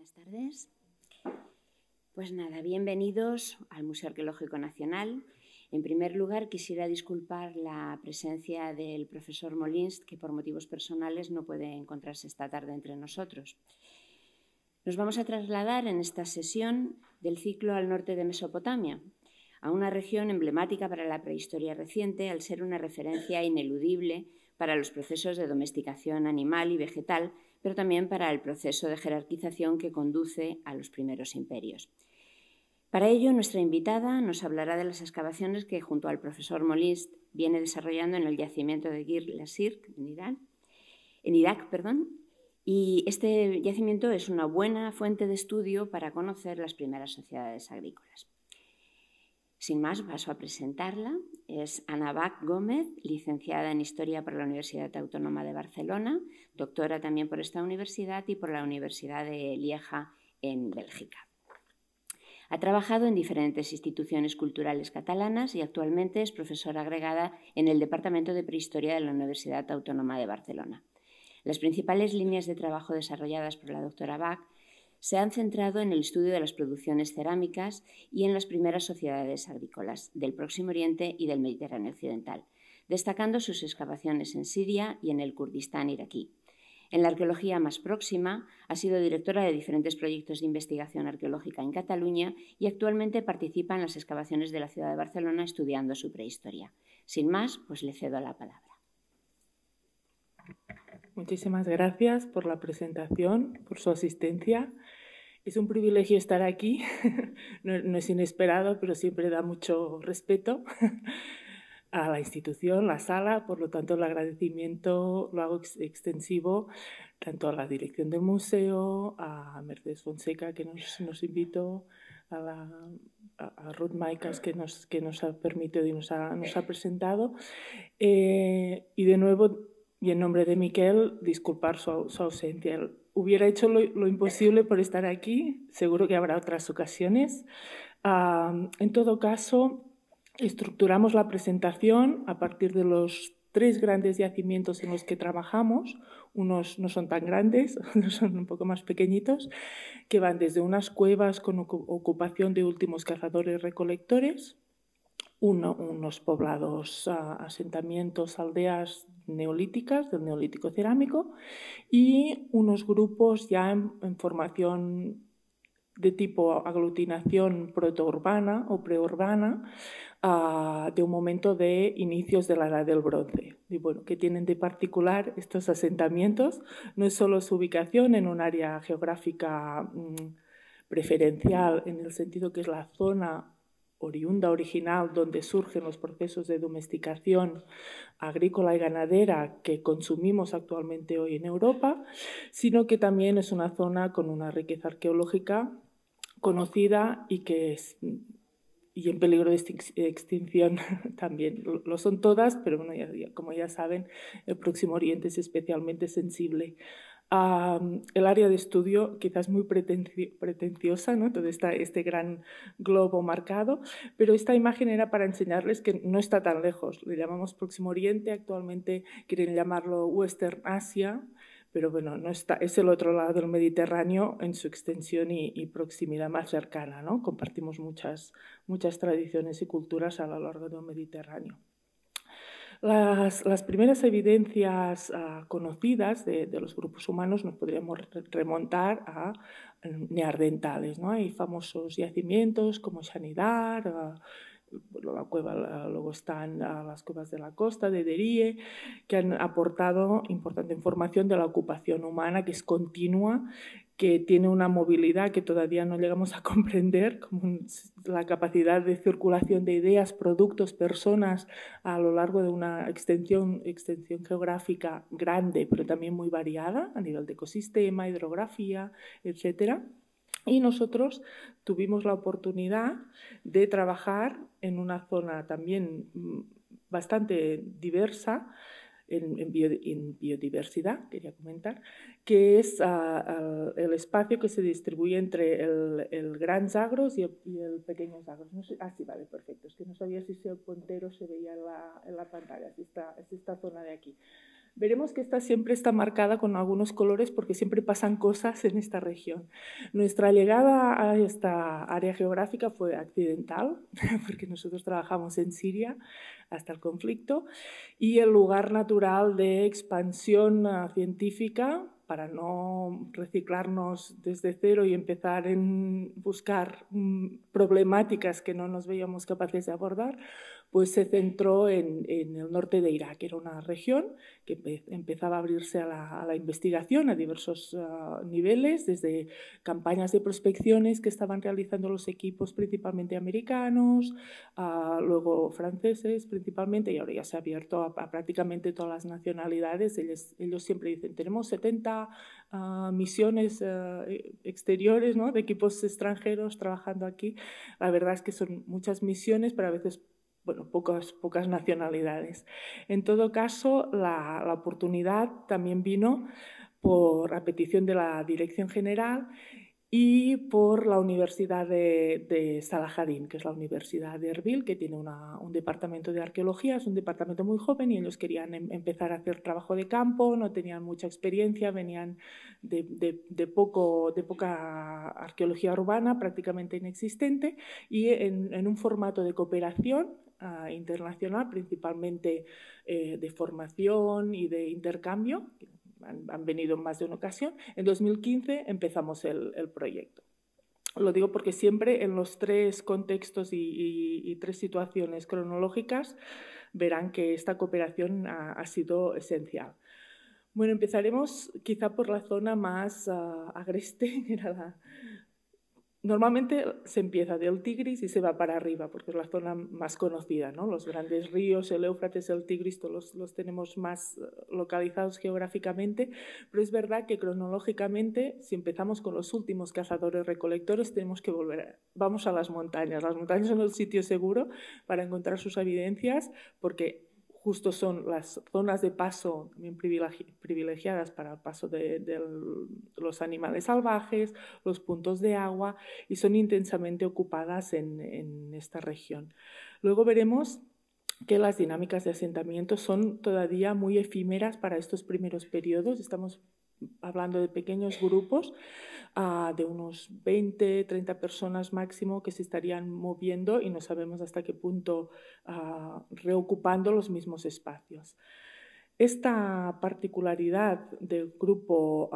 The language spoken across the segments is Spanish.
Buenas tardes. Pues nada, bienvenidos al Museo Arqueológico Nacional. En primer lugar, quisiera disculpar la presencia del profesor Molins, que por motivos personales no puede encontrarse esta tarde entre nosotros. Nos vamos a trasladar en esta sesión del ciclo al norte de Mesopotamia, a una región emblemática para la prehistoria reciente, al ser una referencia ineludible para los procesos de domesticación animal y vegetal pero también para el proceso de jerarquización que conduce a los primeros imperios. Para ello, nuestra invitada nos hablará de las excavaciones que, junto al profesor Molist, viene desarrollando en el yacimiento de Gir Lasirk, en en Irak, y este yacimiento es una buena fuente de estudio para conocer las primeras sociedades agrícolas. Sin más, paso a presentarla. Es Ana Bac Gómez, licenciada en Historia por la Universidad Autónoma de Barcelona, doctora también por esta universidad y por la Universidad de Lieja en Bélgica. Ha trabajado en diferentes instituciones culturales catalanas y actualmente es profesora agregada en el Departamento de Prehistoria de la Universidad Autónoma de Barcelona. Las principales líneas de trabajo desarrolladas por la doctora Bach se han centrado en el estudio de las producciones cerámicas y en las primeras sociedades agrícolas del Próximo Oriente y del Mediterráneo Occidental, destacando sus excavaciones en Siria y en el Kurdistán iraquí. En la arqueología más próxima, ha sido directora de diferentes proyectos de investigación arqueológica en Cataluña y actualmente participa en las excavaciones de la ciudad de Barcelona estudiando su prehistoria. Sin más, pues le cedo la palabra. Muchísimas gracias por la presentación, por su asistencia. Es un privilegio estar aquí. No, es inesperado, pero siempre da mucho respeto a la institución, la sala. Por lo tanto, el agradecimiento lo hago extensivo tanto a la dirección del museo, a Mercedes Fonseca, que nos, nos invitó, a, Ruth Michaels, que nos, que nos ha permitido y nos ha, presentado. Eh, y de nuevo y en nombre de Miquel disculpar su, ausencia. Hubiera hecho lo, imposible por estar aquí, seguro que habrá otras ocasiones. en todo caso, estructuramos la presentación a partir de los tres grandes yacimientos en los que trabajamos. Unos no son tan grandes, otros son un poco más pequeñitos, que van desde unas cuevas con ocupación de últimos cazadores recolectores, unos poblados, ah, asentamientos, aldeas neolíticas, del neolítico cerámico, y unos grupos ya en, formación de tipo aglutinación protourbana o preurbana ah, de un momento de inicios de la Edad del Bronce. Y bueno, ¿qué tienen de particular estos asentamientos? No es solo su ubicación en un área geográfica mm, preferencial, en el sentido que es la zona oriunda original donde surgen los procesos de domesticación agrícola y ganadera que consumimos actualmente hoy en Europa, sino que también es una zona con una riqueza arqueológica conocida y que es y en peligro de extinción también. Lo son todas, pero como ya saben, el próximo Oriente es especialmente sensible el área de estudio quizás muy pretenciosa, ¿no? todo está este gran globo marcado, pero esta imagen era para enseñarles que no está tan lejos. Le llamamos Próximo Oriente, actualmente quieren llamarlo Western Asia, pero bueno, no está, es el otro lado del Mediterráneo en su extensión y, proximidad más cercana, ¿no? Compartimos muchas, muchas tradiciones y culturas a lo largo del Mediterráneo. Las, primeras evidencias ah, conocidas de, los grupos humanos nos podríamos remontar a mm, neandertales. ¿no? Hay famosos yacimientos como Sanidad, ah, la cueva, luego están ah, las cuevas de la costa de Derie, que han aportado importante información de la ocupación humana que es continua que tiene una movilidad que todavía no llegamos a comprender, como la capacidad de circulación de ideas, productos, personas a lo largo de una extensión, extensión geográfica grande, pero también muy variada a nivel de ecosistema, hidrografía, etc. Y nosotros tuvimos la oportunidad de trabajar en una zona también mm, bastante diversa, en, biodiversidad, quería comentar, que es ah, ah, el espacio que se distribuye entre el, gran Zagros y el, pequeño Zagros. ah, sí, vale, perfecto. Es que no sabía si el puntero se veía en la, pantalla, si esta, esta zona de aquí. Veremos que esta siempre está marcada con algunos colores porque siempre pasan cosas en esta región. Nuestra llegada a esta área geográfica fue accidental porque nosotros trabajamos en Siria, hasta el conflicto, y el lugar natural de expansión ah, científica para no reciclarnos desde cero y empezar en buscar mm, problemáticas que no nos veíamos capaces de abordar, pues se centró en, el norte de Irak. Era una región que empezaba a abrirse a la, investigación a diversos ah, niveles, desde campañas de prospecciones que estaban realizando los equipos principalmente americanos, ah, luego franceses principalmente, y ahora ya se ha abierto a, prácticamente todas las nacionalidades. Ellos, siempre dicen, tenemos 70 ah, misiones e-, exteriores, de equipos extranjeros trabajando aquí. La verdad es que son muchas misiones, pero a veces bueno, pocas, pocas nacionalidades. En todo caso, la, la oportunidad también vino por petición de la Dirección General y por la Universidad de, de Salahadín, que es la Universidad de Erbil, que tiene una, un departamento de arqueología, es un departamento muy joven y ellos querían em, empezar a hacer trabajo de campo, no tenían mucha experiencia, venían de, de, poco, de poca arqueología urbana, prácticamente inexistente, y en un formato de cooperación internacional, principalmente eh, de formación y de intercambio. Han, venido en más de una ocasión. En 2015 empezamos el, proyecto. Lo digo porque siempre en los tres contextos y, tres situaciones cronológicas verán que esta cooperación ha, sido esencial. Bueno, empezaremos quizá por la zona más ah, agreste, que era la, Normalmente se empieza del Tigris y se va para arriba, porque es la zona más conocida, ¿no? Los grandes ríos, el Éufrates, el Tigris, todos los, tenemos más eh, localizados geográficamente, pero es verdad que cronológicamente, si empezamos con los últimos cazadores-recolectores, tenemos que volver, vamos a las montañas. Las montañas son el sitio seguro para encontrar sus evidencias, porque justo son las zonas de paso también privilegiadas para el paso de, los animales salvajes, los puntos de agua y son intensamente ocupadas en, esta región. Luego veremos que las dinámicas de asentamiento son todavía muy efímeras para estos primeros periodos. Estamos hablando de pequeños grupos de unos 20, 30 personas máximo que se estarían moviendo y no sabemos hasta qué punto reocupando los mismos espacios. Esta particularidad del grupo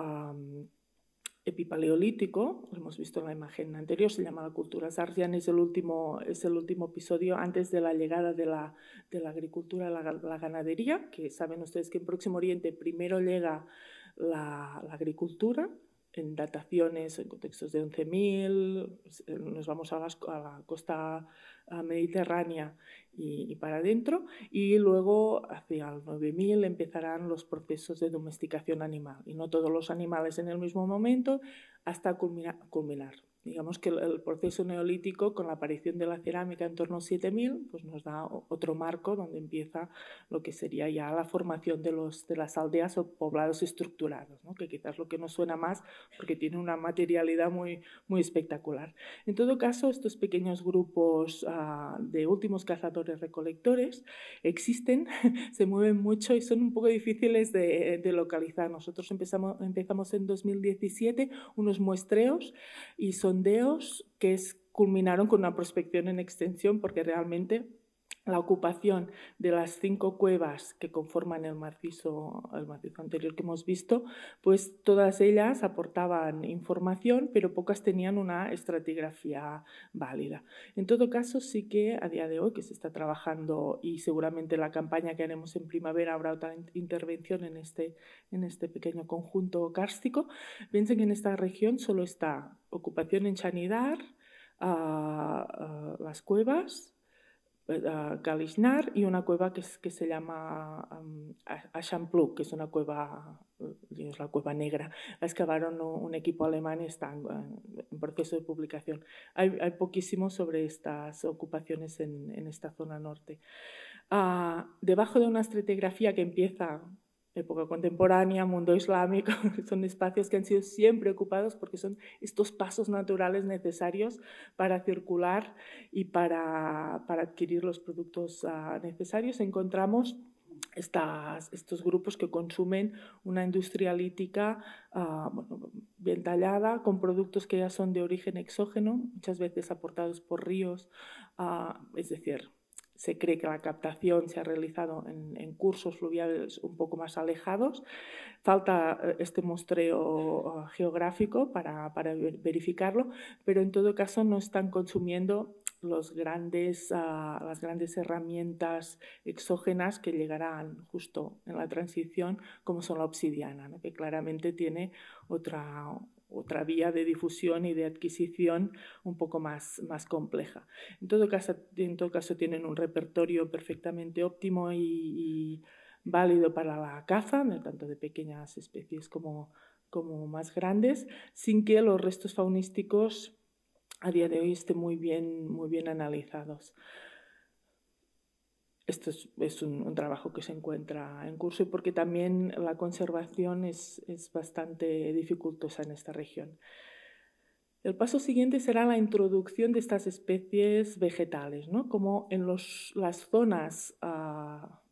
epipaleolítico, hemos visto en la imagen anterior, se llama la cultura sardian es el último, es el último episodio antes de la llegada de la, agricultura la, ganadería, que saben ustedes que en Próximo Oriente primero llega la, agricultura, en dataciones, en contextos de 11.000, nos vamos a, la costa mediterránea y, para adentro, y luego hacia el 9.000 empezarán los procesos de domesticación animal, y no todos los animales en el mismo momento, hasta culminar digamos que el proceso neolítico, con la aparición de la cerámica en torno a 7000, pues nos da otro marco donde empieza lo que sería ya la formación de, los, de las aldeas o poblados estructurados, que quizás lo que no suena más porque tiene una materialidad muy, muy espectacular. En todo caso, estos pequeños grupos ah, de últimos cazadores-recolectores existen, se mueven mucho y son un poco difíciles de, de localizar. Nosotros empezamos, empezamos en 2017 unos muestreos y son que culminaron con una prospección en extensión porque realmente la ocupación de las cinco cuevas que conforman el macizo, el anterior que hemos visto, pues todas ellas aportaban información, pero pocas tenían una estratigrafía válida. En todo caso, sí que a día de hoy, que se está trabajando y seguramente la campaña que haremos en primavera habrá otra intervención este, en este, pequeño conjunto kárstico, piensen que en esta región solo está ocupación en Chanidar, ah, ah, las cuevas, Galishnar eh, y una cueva que, se llama um, que es una cueva, eh, la cueva negra. La excavaron un equipo alemán y está en, proceso de publicación. Hay, hay poquísimo sobre estas ocupaciones en, esta zona norte. Ah, debajo de una estratigrafía que empieza época contemporánea, mundo islámico, son espacios que han sido siempre ocupados porque son estos pasos naturales necesarios para circular y para, adquirir los productos ah, necesarios. Encontramos estos grupos que consumen una industria lítica ah, bien tallada, con productos que ya son de origen exógeno, muchas veces aportados por ríos, ah, es decir, se cree que la captación se ha realizado en, cursos fluviales un poco más alejados. Falta eh, este muestreo uh, geográfico para, verificarlo, pero en todo caso no están consumiendo uh, las grandes herramientas exógenas que llegarán justo en la transición, como son la obsidiana, que claramente tiene otra, otra vía de difusión y de adquisición un poco más, más compleja. En todo, caso, en todo caso, tienen un repertorio perfectamente óptimo y, válido para la caza, tanto de pequeñas especies como, como más grandes, sin que los restos faunísticos a día de hoy estén muy bien, muy bien analizados esto es, un, trabajo que se encuentra en curso y porque también la conservación es, es bastante dificultosa en esta región. El paso siguiente será la introducción de estas especies vegetales, ¿no? como en los, las zonas ah,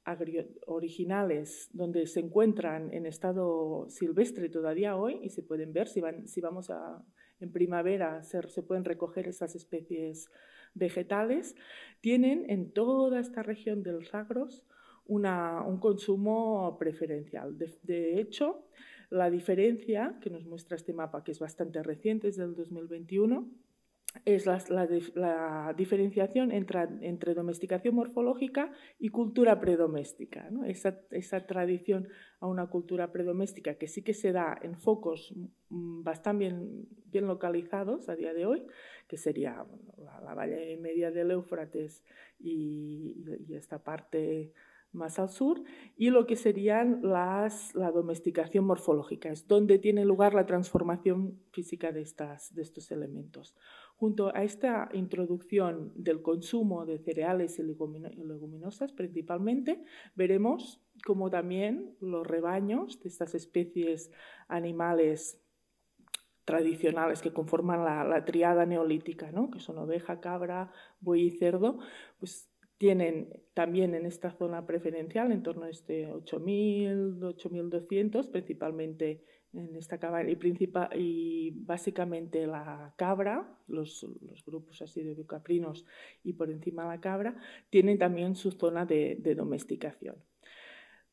originales donde se encuentran en estado silvestre todavía hoy y se pueden ver si, van, si vamos a, en primavera, se, se pueden recoger esas especies vegetales, tienen en toda esta región del Zagros un consumo preferencial. De, de, hecho, la diferencia que nos muestra este mapa, que es bastante reciente, es del 2021, es la, diferenciación entre, domesticación morfológica y cultura predoméstica. Esa, tradición a una cultura predoméstica que sí que se da en focos mm, bastante bien, localizados a día de hoy, que sería la, la, valle media del Éufrates y, esta parte más al sur, y lo que serían las, la domesticación morfológica, es donde tiene lugar la transformación física de, de estos elementos. Junto a esta introducción del consumo de cereales y leguminosas principalmente, veremos cómo también los rebaños de estas especies animales tradicionales que conforman la, la triada neolítica, ¿no? que son oveja, cabra, buey y cerdo, pues tienen también en esta zona preferencial, en torno a este 8.000, 8.200, principalmente en esta y, y básicamente la cabra, los, los, grupos así de caprinos y por encima la cabra, tienen también su zona de domesticación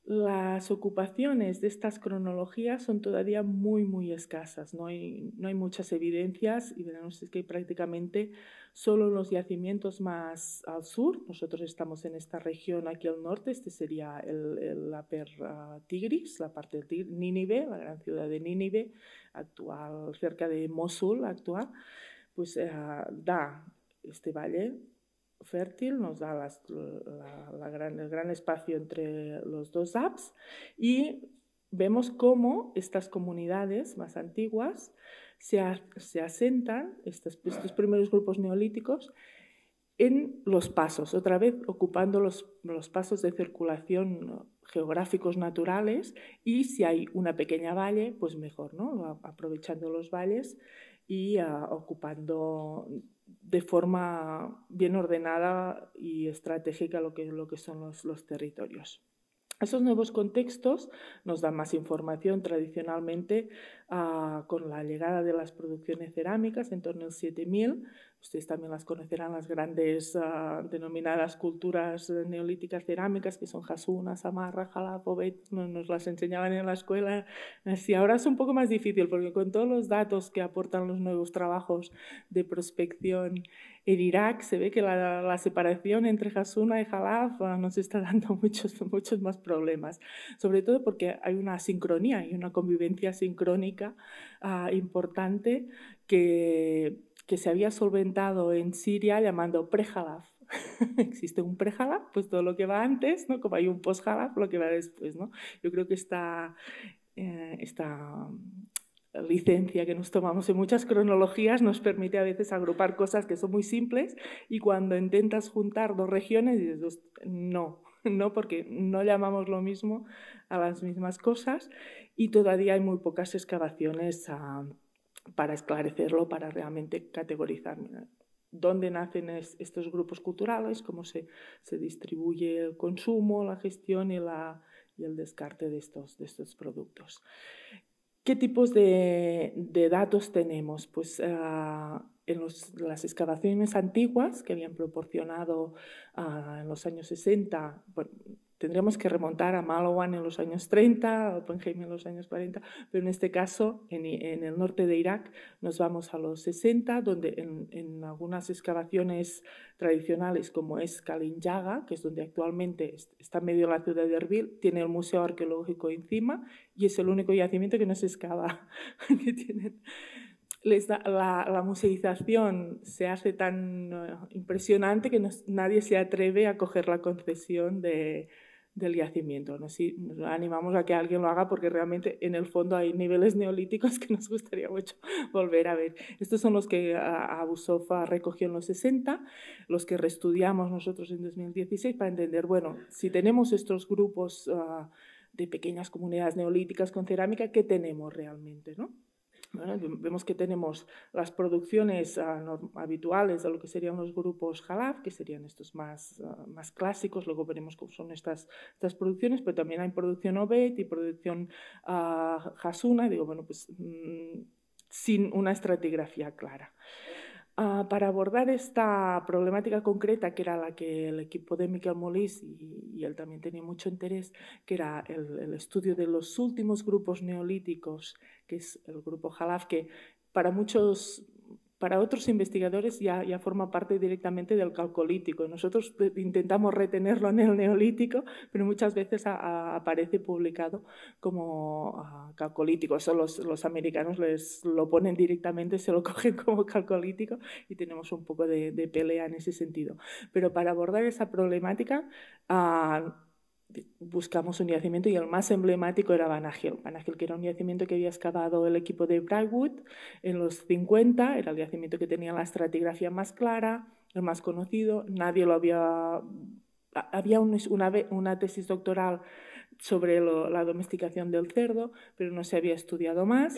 las ocupaciones de estas cronologías son todavía muy, muy escasas. No hay, no hay muchas evidencias y veremos que prácticamente solo los yacimientos más al sur, nosotros estamos en esta región aquí al norte, este sería el, el ah, Tigris, la parte de Nínive, la gran ciudad de Nínive, actual, cerca de Mosul actual, pues ah, da este valle fértil, nos da el gran espacio entre los dos apps y vemos cómo estas comunidades más antiguas se, asentan, estos, primeros grupos neolíticos, en los pasos, otra vez ocupando los, pasos de circulación geográficos naturales y si hay una pequeña valle, pues mejor, ¿no? aprovechando los valles y ah, ocupando de forma bien ordenada y estratégica lo que, lo que son los, los territorios. Esos nuevos contextos nos dan más información tradicionalmente ah, con la llegada de las producciones cerámicas en torno al 7000. Ustedes también las conocerán, las grandes ah, denominadas culturas neolíticas cerámicas, que son Hasuna, Samarra, Jalapovet, nos las enseñaban en la escuela. ahora es un poco más difícil porque con todos los datos que aportan los nuevos trabajos de prospección en Irak se ve que la, separación entre Hasuna y Jalaf ah, nos está dando muchos, muchos más problemas, sobre todo porque hay una sincronía y una convivencia sincrónica ah, importante que, que se había solventado en Siria llamando pre-Jalaf. existe un pre pues todo lo que va antes, ¿no? Como hay un post lo que va después, ¿no? Yo creo que está, eh, está licencia que nos tomamos en muchas cronologías nos permite a veces agrupar cosas que son muy simples y cuando intentas juntar dos regiones dices, no, no, porque no llamamos lo mismo a las mismas cosas y todavía hay muy pocas excavaciones ah, para esclarecerlo, para realmente categorizar dónde nacen estos grupos culturales, cómo se, distribuye el consumo, la gestión y el descarte de estos productos. ¿Qué tipos de, datos tenemos? Pues ah, en las excavaciones antiguas que habían proporcionado ah, en los años 60, tendríamos que remontar a Malawan en los años 30, a Oppenheim en los años 40, pero en este caso, en, el norte de Irak, nos vamos a los 60, donde en, algunas excavaciones tradicionales, como es Kalinjaga, que es donde actualmente está medio la ciudad de Erbil, tiene el museo arqueológico encima y es el único yacimiento que no se excava, que la, museización se hace tan eh, impresionante que nadie se atreve a coger la concesión de, del yacimiento. Nos, nos animamos a que alguien lo haga porque realmente en el fondo hay niveles neolíticos que nos gustaría mucho volver a ver. Estos son los que Abusofa recogió en los 60, los que reestudiamos nosotros en 2016 para entender, bueno, si tenemos estos grupos ah, de pequeñas comunidades neolíticas con cerámica, ¿qué tenemos realmente? ¿no? Bueno, vemos que tenemos las producciones ah, habituales de lo que serían los grupos Jalaf, que serían estos más, ah, clásicos, luego veremos cómo son estas, producciones, pero también hay producción Obed y producción uh, Hasuna, digo, bueno, pues mm, sin una estratigrafía clara. Ah, para abordar esta problemática concreta, que era la que el equipo de Miquel Molís y, él también tenía mucho interés, que era el, el, estudio de los últimos grupos neolíticos, que es el grupo Jalaf, que para muchos para otros investigadores ya, forma parte directamente del calcolítico. Nosotros eh, intentamos retenerlo en el neolítico, pero muchas veces aparece publicado como ah, calcolítico. Eso los, americanos les lo ponen directamente, se lo cogen como calcolítico y tenemos un poco de, pelea en ese sentido. Pero para abordar esa problemática, ah, buscamos un yacimiento y el más emblemático era Banagil. Banagil, que era un yacimiento que había excavado el equipo de Brightwood en los 50, era el yacimiento que tenía la estratigrafía más clara, el más conocido, nadie lo había... Había una, una, tesis doctoral sobre la domesticación del cerdo, pero no se había estudiado más.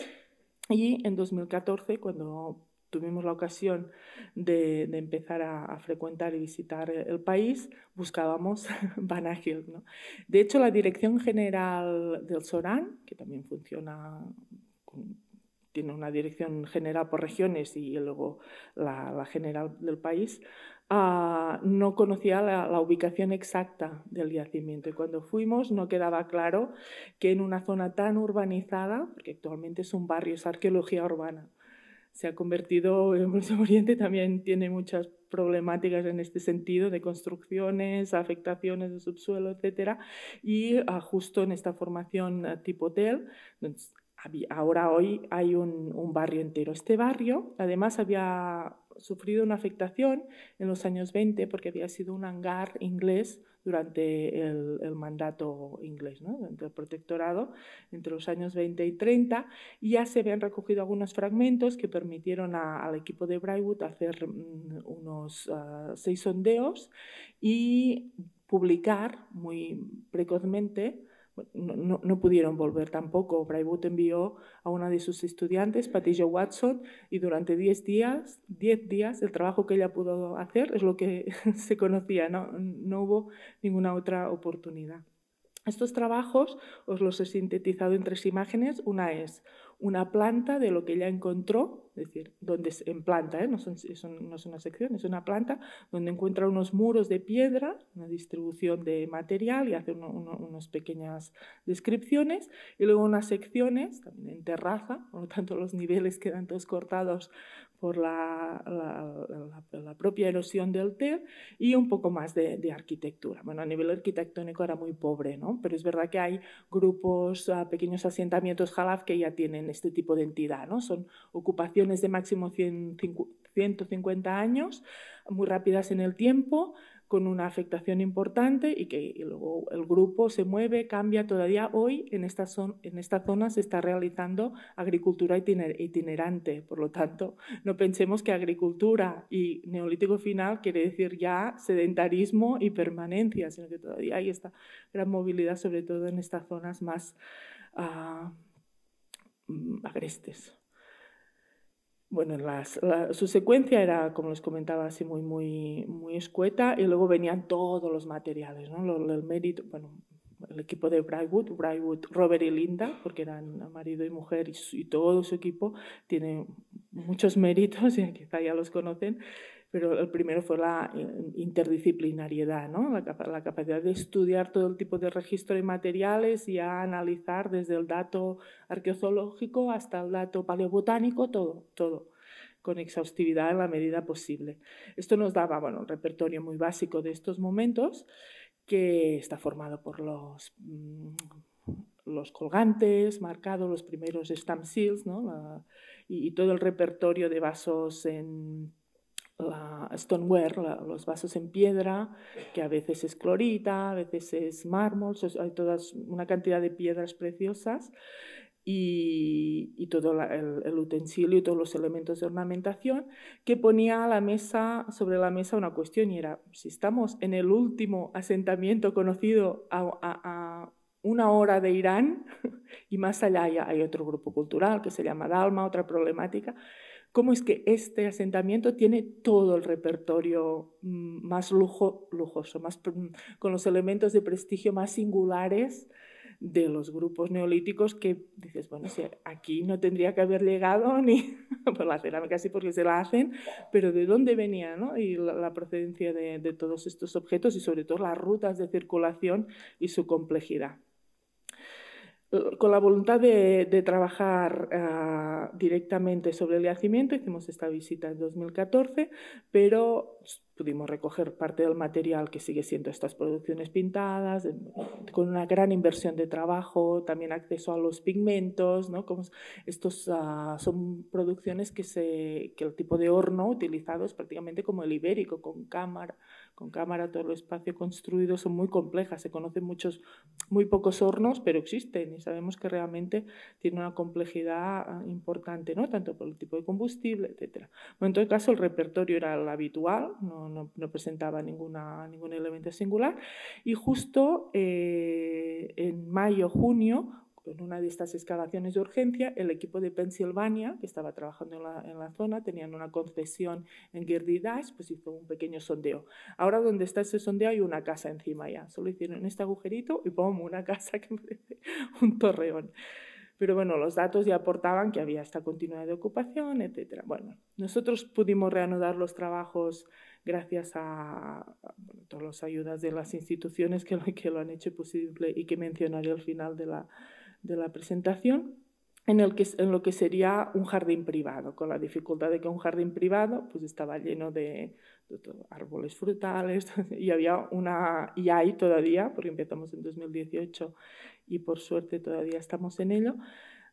Y en 2014, cuando tuvimos la ocasión de, empezar a, frecuentar y visitar el país, buscábamos Banagil. De hecho, la Dirección General del Során, que también funciona tiene una dirección general por regiones y luego la, general del país, ah, no conocía la, ubicación exacta del yacimiento. Y cuando fuimos no quedaba claro que en una zona tan urbanizada, porque actualmente es un barrio, es arqueología urbana, se ha convertido, el Próximo Oriente también tiene muchas problemáticas en este sentido de construcciones, afectaciones de subsuelo, etc. y ah, justo en esta formación ah, tipo hotel, ahora hoy hay un, un barrio entero. Este barrio, además, había sufrido una afectación en los años 20 porque había sido un hangar inglés durante el, mandato inglés, ¿no? durante el protectorado, entre los años 20 y 30. Y ya se habían recogido algunos fragmentos que permitieron al equipo de Brywood hacer mm, unos ah, seis sondeos y publicar muy precozmente no, pudieron volver tampoco. Braywood envió a una de sus estudiantes, Patricia Watson, y durante diez días, diez días, el trabajo que ella pudo hacer es lo que se conocía, no hubo ninguna otra oportunidad. Estos trabajos os los he sintetizado en tres imágenes. Una es una planta de lo que ella encontró, es decir, donde, en planta, ¿eh? no, son, es una sección, es una planta, donde encuentra unos muros de piedra, una distribución de material y hace unas pequeñas descripciones. Y luego unas secciones, también en terraza, por lo tanto los niveles quedan todos cortados por la, propia erosión del TER y un poco más de, arquitectura. Bueno, a nivel arquitectónico era muy pobre, ¿no? pero es verdad que hay grupos, ah, pequeños asentamientos Jalaf que ya tienen este tipo de entidad. ¿no? Son ocupaciones de máximo 150 años, muy rápidas en el tiempo, con una afectación importante y que luego el grupo se mueve, cambia. Todavía hoy en esta, zona se está realizando agricultura itinerante, por lo tanto, no pensemos que agricultura y neolítico final quiere decir ya sedentarismo y permanencia, sino que todavía hay esta gran movilidad, sobre todo en estas zonas más ah, mm, agrestes bueno, su secuencia era, como les comentaba, así muy, muy, muy escueta y luego venían todos los materiales, ¿no? el mérito, bueno, el equipo de Brightwood, Brightwood, Robert y Linda, porque eran marido y mujer y todo su equipo, tiene muchos méritos, y quizá ya los conocen, pero el primero fue la interdisciplinariedad, la, capacidad de estudiar todo el tipo de registro de materiales y a analizar desde el dato arqueológico hasta el dato paleobotánico, todo, todo, con exhaustividad en la medida posible. Esto nos daba bueno, un repertorio muy básico de estos momentos que está formado por los... Mm, los colgantes marcados, los primeros stamp seals y todo el repertorio de vasos en la stoneware, los vasos en piedra, que a veces es clorita, a veces es mármol, hay toda una cantidad de piedras preciosas y, todo el, utensilio y todos los elementos de ornamentación, que ponía a la mesa, sobre la mesa una cuestión y era, si estamos en el último asentamiento conocido a, a una hora de Irán y más allá hay otro grupo cultural que se llama Dalma, otra problemática, cómo es que este asentamiento tiene todo el repertorio mm, más lujoso, mm, con los elementos de prestigio más singulares de los grupos neolíticos que dices, bueno, aquí no tendría que haber llegado ni por la cerámica, sí, porque se la hacen, pero de dónde venía y la, procedencia de todos estos objetos y sobre todo las rutas de circulación y su complejidad con la voluntad de, trabajar ah, directamente sobre el yacimiento, hicimos esta visita en 2014, pero pudimos recoger parte del material que sigue siendo estas producciones pintadas, con una gran inversión de trabajo, también acceso a los pigmentos, ¿no? Como estos ah, son producciones que, se, que el tipo de horno utilizado es prácticamente como el ibérico, con cámara, con cámara, todo el espacio construido, son muy complejas, se conocen muchos, muy pocos hornos, pero existen y sabemos que realmente tiene una complejidad ah, importante, ¿no? Tanto por el tipo de combustible, etc. en todo caso el repertorio era el habitual, ¿no? no, presentaba ningún elemento singular. Y justo eh, en mayo-junio en una de estas excavaciones de urgencia, el equipo de Pensilvania, que estaba trabajando en la, zona, tenían una concesión en Girdy Dash, pues hizo un pequeño sondeo. Ahora donde está ese sondeo hay una casa encima ya. Solo hicieron este agujerito y ¡pum! una casa que parece un torreón. Pero bueno, los datos ya aportaban que había esta continuidad de ocupación, etcétera, Bueno, nosotros pudimos reanudar los trabajos gracias a, todas las ayudas de las instituciones que lo, que lo han hecho posible y que mencionaré al final de la, de la presentación. En, el que, en lo que sería un jardín privado, con la dificultad de que un jardín privado pues estaba lleno de, de árboles frutales y había una, y hay todavía, porque empezamos en 2018 y por suerte todavía estamos en ello,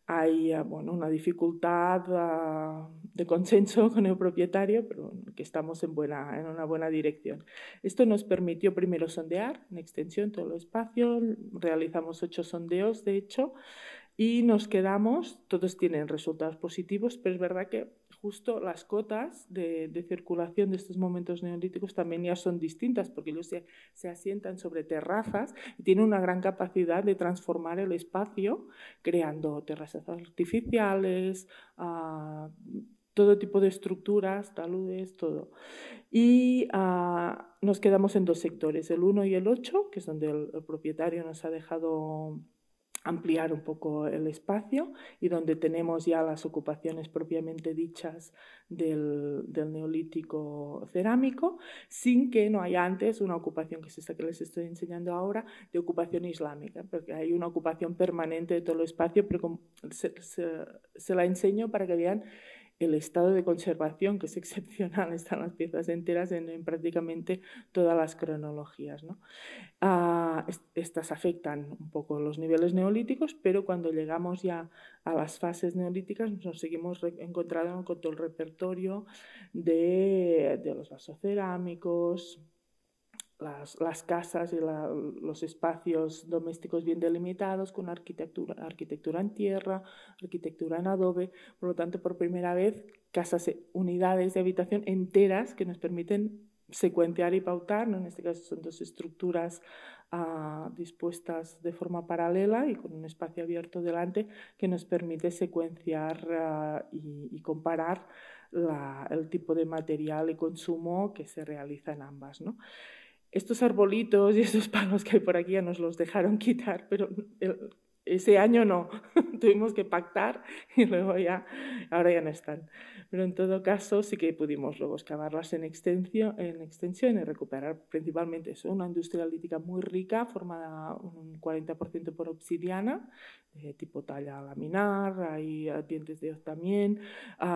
hay eh, bueno, una dificultad ah, de consenso con el propietario, pero que estamos en, buena, en una buena dirección. Esto nos permitió primero sondear en extensión todo el espacio, realizamos ocho sondeos, de hecho, y nos quedamos, todos tienen resultados positivos, pero es verdad que justo las cotas de, circulación de estos momentos neolíticos también ya son distintas, porque ellos se, asientan sobre terrazas y tienen una gran capacidad de transformar el espacio creando terrazas artificiales, ah, todo tipo de estructuras, taludes, todo. Y ah, nos quedamos en dos sectores, el 1 y el 8, que es donde el propietario nos ha dejado ampliar un poco el espacio y donde tenemos ya las ocupaciones propiamente dichas del, neolítico cerámico, sin que no haya antes una ocupación, que es esta que les estoy enseñando ahora, de ocupación islámica, porque hay una ocupación permanente de todo el espacio, pero se la enseño para que vean el estado de conservación, que es excepcional, están las piezas enteras en, prácticamente todas las cronologías. ¿no? Ah, estas afectan un poco los niveles neolíticos, pero cuando llegamos ya a las fases neolíticas nos seguimos encontrando con todo el repertorio de, de los vasocerámicos, las, casas y los espacios domésticos bien delimitados con arquitectura, en tierra, arquitectura en adobe. Por lo tanto, por primera vez, casas, eh, unidades de habitación enteras que nos permiten secuenciar y pautar, ¿no? en este caso son dos estructuras ah, dispuestas de forma paralela y con un espacio abierto delante que nos permite secuenciar ah, y, comparar el tipo de material y consumo que se realiza en ambas. ¿no? estos arbolitos y estos palos que hay por aquí ya nos los dejaron quitar, pero ese año no, tuvimos que pactar y luego ya, ahora ya no están. Pero en todo caso sí que pudimos luego excavarlas en extensión, en extensión y recuperar principalmente eso, una industria lítica muy rica, formada un 40% por obsidiana, tipo talla laminar, hay dientes de hoz también,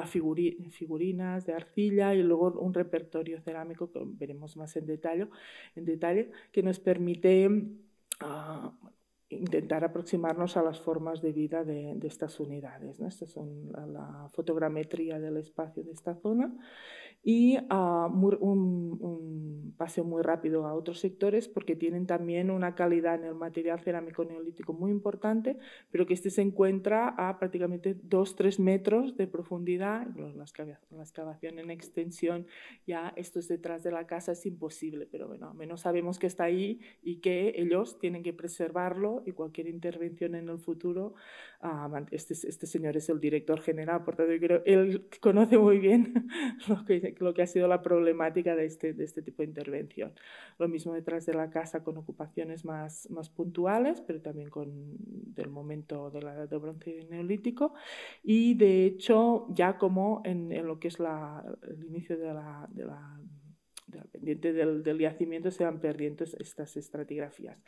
figurinas de arcilla y luego un repertorio cerámico que veremos más en detalle, en detalle que nos permite ah, intentar aproximarnos a las formas de vida de, estas unidades. ¿no? Esta es la fotogrametría del espacio de esta zona y un, paseo muy rápido a otros sectores porque tienen también una calidad en el material cerámico neolítico muy importante, pero que este se encuentra a prácticamente 2-3 metros de profundidad. La excavación en extensión, ya esto es detrás de la casa, es imposible, pero bueno, al menos sabemos que está ahí y que ellos tienen que preservarlo y cualquier intervención en el futuro. Ah, este, este, señor es el director general, por tanto, creo él conoce muy bien lo que lo que ha sido la problemática de este, de este tipo de intervención. Lo mismo detrás de la casa con ocupaciones más, más puntuales, pero también con del momento de la edad de bronce neolítico, y de hecho ya como en, en lo que es el inicio de la, de la pendiente del, del, yacimiento se van perdiendo estas estratigrafías.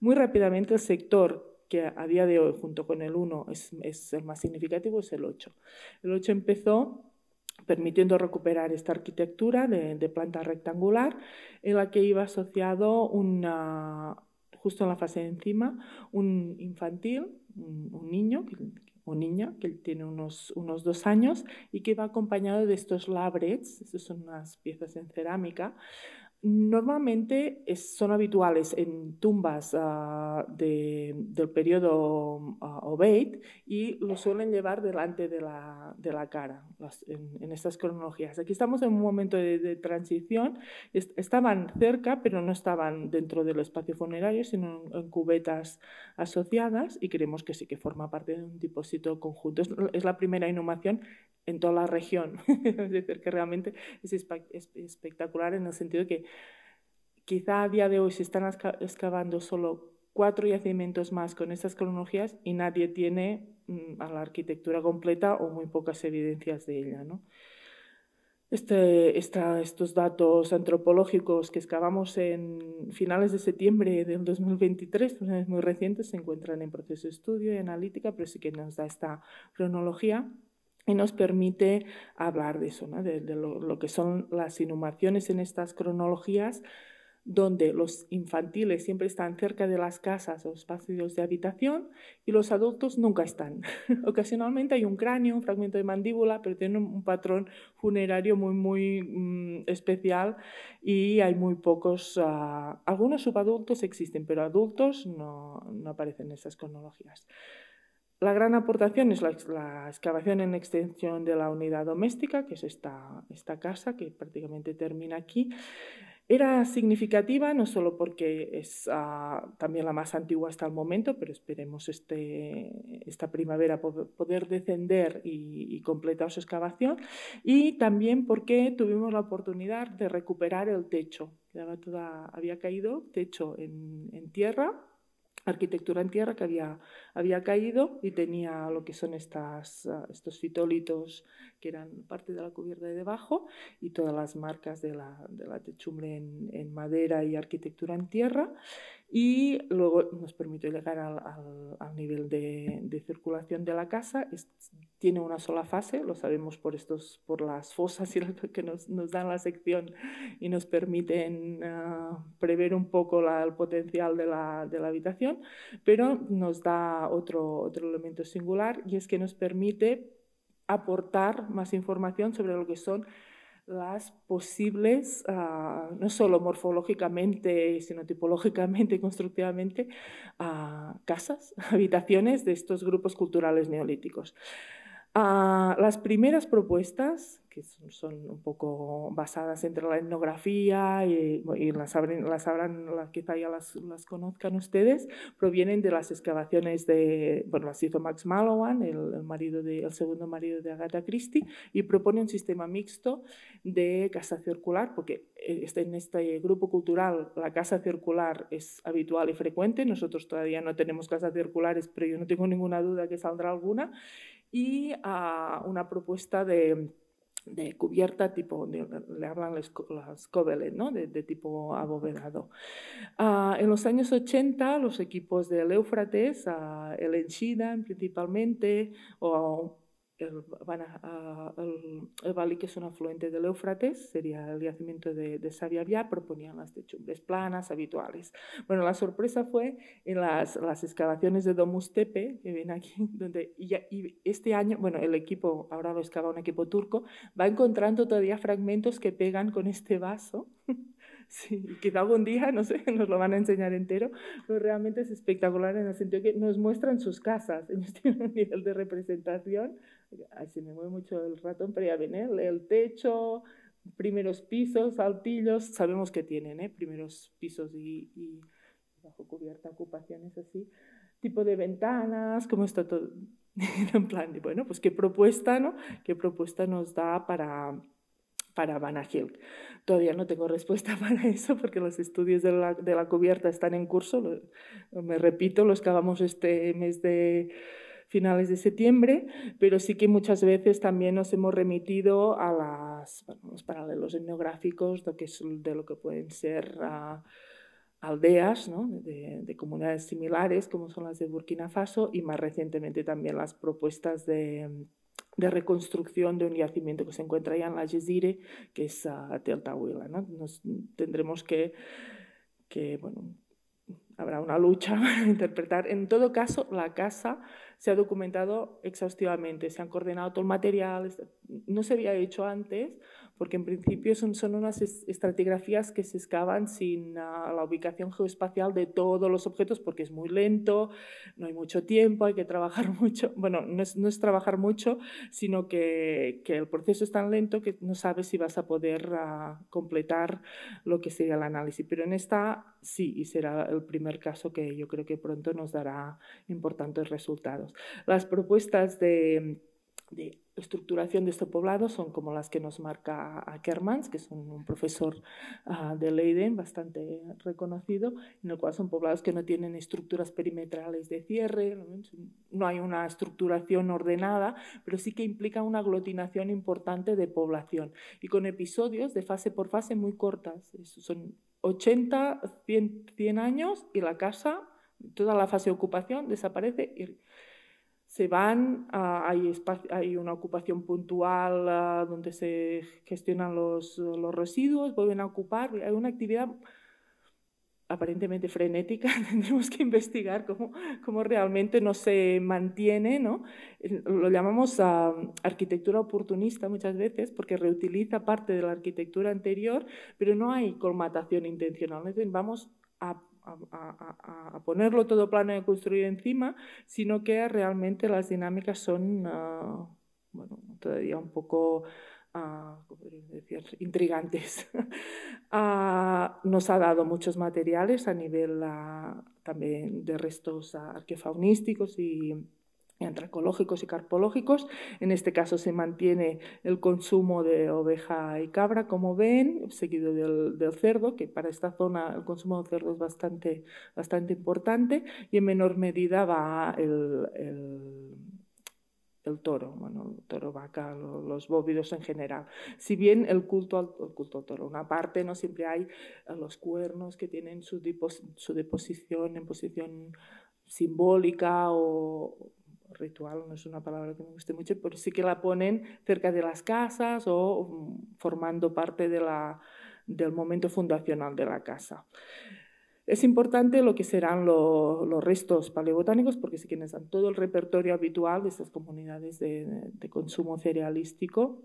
Muy rápidamente el sector que a, día de hoy, junto con el 1, es, es, el más significativo, es el 8. El 8 empezó permitiendo recuperar esta arquitectura de, planta rectangular en la que iba asociado una, justo en la fase de encima un infantil, un, niño o niña que tiene unos, unos dos años y que va acompañado de estos labrets, estas son unas piezas en cerámica, Normalmente son habituales en tumbas ah, del periodo uh, Obeid y lo suelen llevar delante de la, de la cara en, estas cronologías. Aquí estamos en un momento de, transición, estaban cerca pero no estaban dentro del espacio funerario, sino en, cubetas asociadas y creemos que sí que forma parte de un depósito conjunto. es la primera inhumación en toda la región. es decir, que realmente es espectacular en el sentido que quizá a día de hoy se están excavando solo cuatro yacimientos más con estas cronologías y nadie tiene mm, a la arquitectura completa o muy pocas evidencias de ella. ¿no? Este, estos datos antropológicos que excavamos en finales de septiembre del 2023, muy recientes, se encuentran en proceso de estudio y analítica, pero sí que nos da esta cronología y nos permite hablar de eso, de, lo, que son las inhumaciones en estas cronologías, donde los infantiles siempre están cerca de las casas o espacios de habitación y los adultos nunca están. Ocasionalmente hay un cráneo, un fragmento de mandíbula, pero tienen un patrón funerario muy, muy mm, especial y hay muy pocos. Ah, algunos subadultos existen, pero adultos no, no aparecen en esas cronologías. La gran aportación es la, excavación en extensión de la unidad doméstica, que es esta, esta casa que prácticamente termina aquí. Era significativa no solo porque es ah, también la más antigua hasta el momento, pero esperemos este, esta primavera poder descender y, completar su excavación, y también porque tuvimos la oportunidad de recuperar el techo. Toda, había caído techo en tierra arquitectura en tierra que había, había caído y tenía lo que son estas, ah, estos fitólitos que eran parte de la cubierta de debajo y todas las marcas de la, techumbre en madera y arquitectura en tierra y luego nos permite llegar al, al, nivel de, de, circulación de la casa. tiene una sola fase, lo sabemos por, estos, por las fosas y que nos, nos, dan la sección y nos permiten ah, prever un poco el potencial de la, de la, habitación, pero nos da otro, otro elemento singular y es que nos permite aportar más información sobre lo que son las posibles, ah, no solo morfológicamente, sino tipológicamente y constructivamente, ah, casas, habitaciones de estos grupos culturales neolíticos. Ah, las primeras propuestas que son, un poco basadas entre la etnografía y, las, sabrán las habrán, quizá ya las, conozcan ustedes, provienen de las excavaciones de, bueno, las hizo Max Malowan, el, marido del segundo marido de Agatha Christie, y propone un sistema mixto de casa circular, porque este, en este grupo cultural la casa circular es habitual y frecuente, nosotros todavía no tenemos casas circulares, pero yo no tengo ninguna duda que saldrá alguna, y a ah, una propuesta de de cubierta tipo, le hablan las, ¿no? de, tipo abovedado. Ah, en los años 80, los equipos del Éufrates, el Enchidan principalmente, o el, van a, que es un afluente del Éufrates, sería el yacimiento de, de Sabiavia, proponían las techumbres planas habituales. Bueno, la sorpresa fue en las, excavaciones de Domus Tepe, que ven aquí, donde y, este año, bueno, el equipo, ahora lo excava un equipo turco, va encontrando todavía fragmentos que pegan con este vaso. Sí, quizá algún día, no sé, nos lo van a enseñar entero, pero realmente es espectacular en el sentido que nos muestran sus casas, ellos tienen un nivel de representación se me mueve mucho el ratón, pero ya ven, el techo, primeros pisos, altillos, sabemos que tienen, ¿eh? primeros pisos y, y, bajo cubierta, ocupaciones así, tipo de ventanas, cómo está todo. en plan bueno, pues qué propuesta, ¿no? ¿Qué propuesta nos da para, para Todavía no tengo respuesta para eso porque los estudios de la, de la cubierta están en curso. me repito, los que este mes de finales de septiembre, pero sí que muchas veces también nos hemos remitido a las, los paralelos etnográficos de, que de lo que pueden ser ah, aldeas ¿no? de, de, comunidades similares, como son las de Burkina Faso, y más recientemente también las propuestas de, de reconstrucción de un yacimiento que se encuentra ya en la Yezire, que es uh, ah, Tel Nos, tendremos que, que bueno, habrá una lucha interpretar. En todo caso, la casa se ha documentado exhaustivamente, se han coordenado todo el material, no se había hecho antes, porque en principio son, son unas estratigrafías que se excavan sin ah, la ubicación geoespacial de todos los objetos porque es muy lento, no hay mucho tiempo, hay que trabajar mucho. Bueno, no es, no es trabajar mucho, sino que, que, el proceso es tan lento que no sabes si vas a poder ah, completar lo que sería el análisis. Pero en esta sí, y será el primer caso que yo creo que pronto nos dará importantes resultados. Las propuestas de de estructuración de estos poblados son como las que nos marca a Kermans, que es un, profesor ah, de Leiden bastante reconocido, en el cual son poblados que no tienen estructuras perimetrales de cierre, no hay una estructuración ordenada, pero sí que implica una aglutinación importante de población y con episodios de fase por fase muy cortas. Son 80, 100, años y la casa, toda la fase de ocupación desaparece y se van, hay, hay, una ocupación puntual donde se gestionan los, residuos, vuelven a ocupar, hay una actividad aparentemente frenética, tendremos que investigar cómo, cómo realmente no se mantiene, ¿no? Lo llamamos arquitectura oportunista muchas veces porque reutiliza parte de la arquitectura anterior, pero no hay colmatación intencional, vamos a a, ponerlo todo plano y construir encima, sino que realmente las dinámicas son, ah, bueno, todavía un poco... Ah, intrigantes. Ah, nos ha dado muchos materiales a nivel también de restos arquefaunísticos y, entre y carpológicos. En este caso se mantiene el consumo de oveja y cabra, como ven, seguido del, cerdo, que para esta zona el consumo de cerdo es bastante, importante, y en menor medida va el, toro, bueno, el toro, vaca, los bóvidos en general. Si bien el culto al, culto toro, una parte, no siempre hay los cuernos que tienen su deposición en posición simbólica o ritual no es una palabra que me guste mucho, pero sí que la ponen cerca de las casas o mm, formando parte de la, del momento fundacional de la casa. Es importante lo que serán los restos paleobotánicos porque sí que necesitan todo el repertorio habitual de estas comunidades de, consumo cerealístico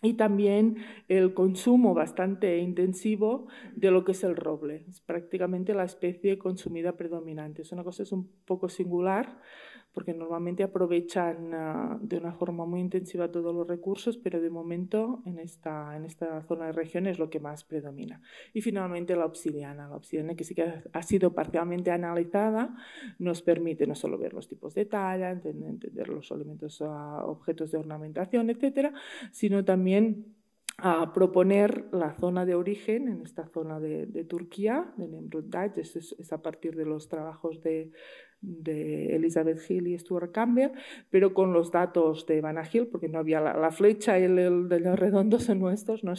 y también el consumo bastante intensivo de lo que es el roble. Es prácticamente la especie consumida predominante. Es una cosa es un poco singular porque normalmente aprovechan ah, de una forma muy intensiva todos los recursos, pero de momento en esta, en esta zona de región es lo que más predomina. Y finalmente la obsidiana, la obsidiana que sí que ha sido parcialmente analizada, nos permite no solo ver los tipos de talla, entender los elementos, ah, objetos de ornamentación, etcétera, sino también a ah, proponer la zona de origen en esta zona de, Turquía, de Nemrut Daj, es, a partir de los trabajos de, de Elizabeth Hill y Stuart Campbell, pero con los datos de Vanagil Hill, porque no había la, flecha y el, de los redondos en nuestros no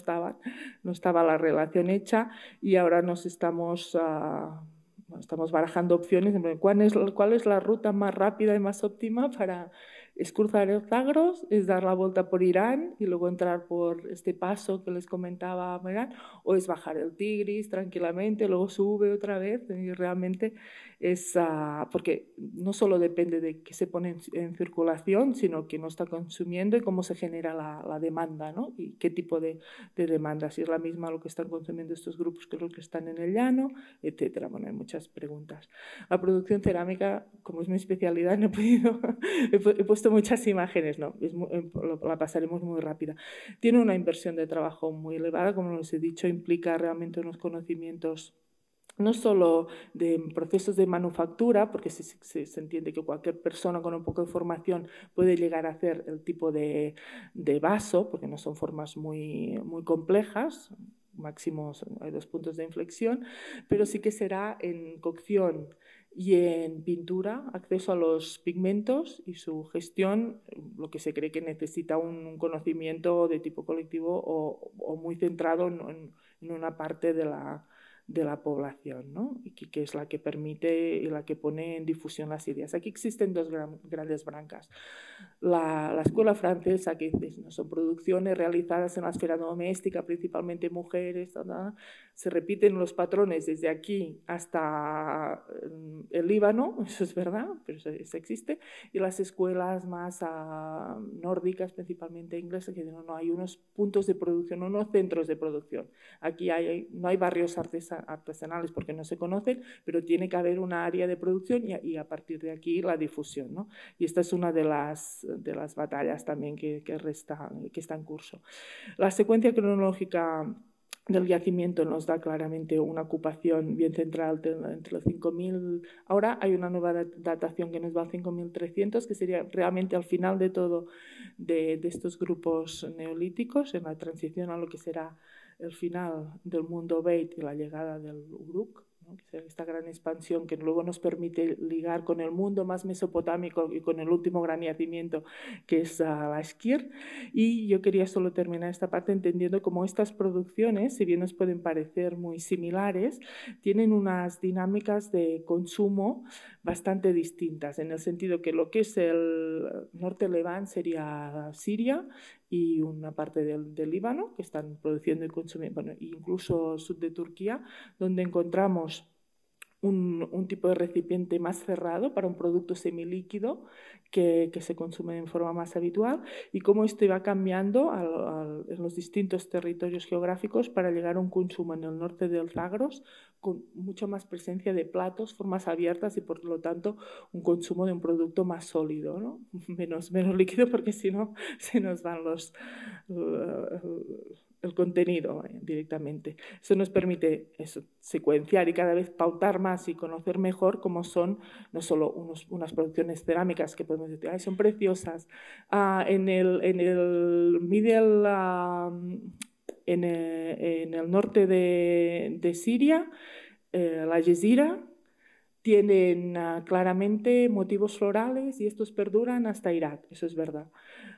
no estaba la relación hecha y ahora nos estamos, ah, estamos barajando opciones, ¿cuál es, cuál es la ruta más rápida y más óptima para es cruzar el Zagros, es dar la vuelta por Irán y luego entrar por este paso que les comentaba Irán, o es bajar el Tigris tranquilamente, luego sube otra vez y realmente es porque no solo depende de que se pone en, circulación, sino que no está consumiendo y cómo se genera la, demanda, ¿no? Y qué tipo de, de, demanda, si es la misma lo que están consumiendo estos grupos que los que están en el llano, etcétera. Bueno, hay muchas preguntas. La producción cerámica, como es mi especialidad, no he puesto muchas imágenes, ¿no? Em, la pasaremos muy rápida. Tiene una inversión de trabajo muy elevada, como les he dicho, implica realmente unos conocimientos no solo de procesos de manufactura, porque se, entiende que cualquier persona con un poco de formación puede llegar a hacer el tipo de, vaso, porque no son formas muy, muy complejas, máximos hay dos puntos de inflexión, pero sí que será en cocción y en pintura, acceso a los pigmentos y su gestión, lo que se cree que necesita un, conocimiento de tipo colectivo o, muy centrado en una parte de la, de la población, ¿no? y que, es la que permite y la que pone en difusión las ideas. Aquí existen dos grandes brancas. La, escuela francesa, que ¿no? son producciones realizadas en la esfera doméstica, principalmente mujeres, se repiten los patrones desde aquí hasta mm, el Líbano, eso es verdad, pero eso, existe, y las escuelas más ah, nórdicas, principalmente inglesas, que no, no hay unos puntos de producción, unos centros de producción. Aquí hay, no hay barrios artesanos artesanales porque no se conocen, pero tiene que haber una área de producción y, a partir de aquí la difusión. ¿no? Y esta es una de las, de las batallas también que, que, que está en curso. La secuencia cronológica del yacimiento nos da claramente una ocupación bien central entre los 5.000. Ahora hay una nueva datación que nos va a 5.300, que sería realmente al final de todo de estos grupos neolíticos, en la transición a lo que será el final del mundo Beit y la llegada del Uruk, esta gran expansión que luego nos permite ligar con el mundo más mesopotámico y con el último gran yacimiento que es uh, ah, la Esquir. Y yo quería solo terminar esta parte entendiendo cómo estas producciones, si bien nos pueden parecer muy similares, tienen unas dinámicas de consumo bastante distintas, en el sentido que lo que es el norte leván sería Siria y una parte del, del Líbano, que están produciendo y consumiendo, bueno, incluso sur de Turquía, donde encontramos un, tipo de recipiente más cerrado para un producto semilíquido que, se consume en forma más habitual y cómo esto iba cambiando en los distintos territorios geográficos para llegar a un consumo en el norte del Zagros con mucha más presencia de platos, formas abiertas y por lo tanto un consumo de un producto más sólido, menos, menos líquido porque si no se nos van los el contenido eh, directamente. Eso nos permite secuenciar y cada vez pautar más y conocer mejor cómo son no solo unas producciones cerámicas que podemos decir, son preciosas. Ah, en el, en el eh, norte de, Siria, eh, la Yezira, tienen ah, claramente motivos florales y estos perduran hasta Irak, eso es verdad.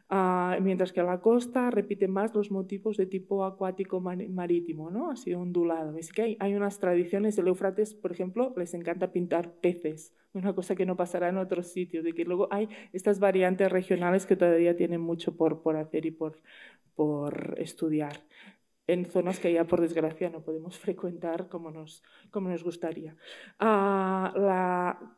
Ah, mientras que a la costa repiten más los motivos de tipo acuático marítimo, ¿no? así ondulado. Es que hay, unas tradiciones, el Eufrates, por ejemplo, les encanta pintar peces, una cosa que no pasará en otros sitios, de que luego hay estas variantes regionales que todavía tienen mucho por, por hacer y por, por estudiar en zonas que ya por desgracia no podemos frecuentar como nos, como nos gustaría. Ah, la,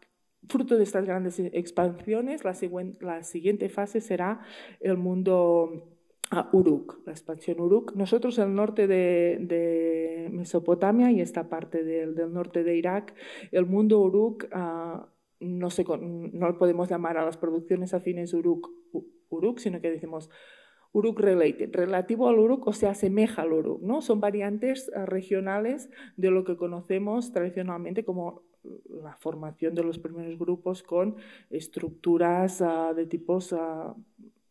fruto de estas grandes expansiones, la, la siguiente fase será el mundo ah, Uruk, la expansión Uruk. Nosotros el norte de, Mesopotamia y esta parte del, del, norte de Irak, el mundo Uruk ah, no, se, no podemos llamar a las producciones afines Uruk, Uruk, sino que decimos Uruk related, relativo al Uruk o se asemeja al Uruk, ¿no? Son variantes eh, regionales de lo que conocemos tradicionalmente como la formación de los primeros grupos con estructuras ah, de tipos ah,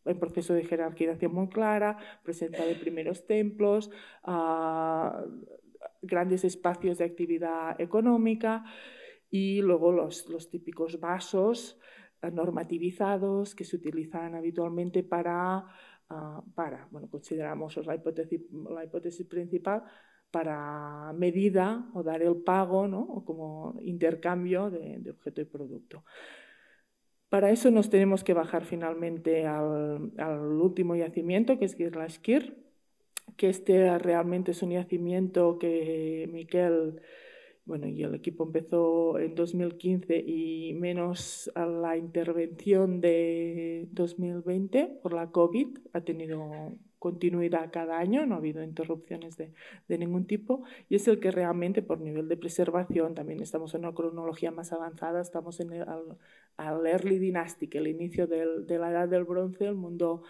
en proceso de jerarquización muy clara, presencia de primeros templos, ah, grandes espacios de actividad económica y luego los típicos vasos normativizados que se utilizan habitualmente para para, bueno, consideramos la hipótesis, la hipótesis principal para medida o dar el pago ¿no? o como intercambio de, objeto y producto. Para eso nos tenemos que bajar finalmente al, último yacimiento, que es Girlaskir. que este realmente es un yacimiento que Miquel bueno, y el equipo empezó en 2015 y menos a la intervención de 2020 por la COVID, ha tenido continuidad cada año, no ha habido interrupciones de, de, ningún tipo y es el que realmente por nivel de preservación, también estamos en una cronología más avanzada, estamos en el, al Early Dynastic, el inicio de la Edad del Bronce, el mundo,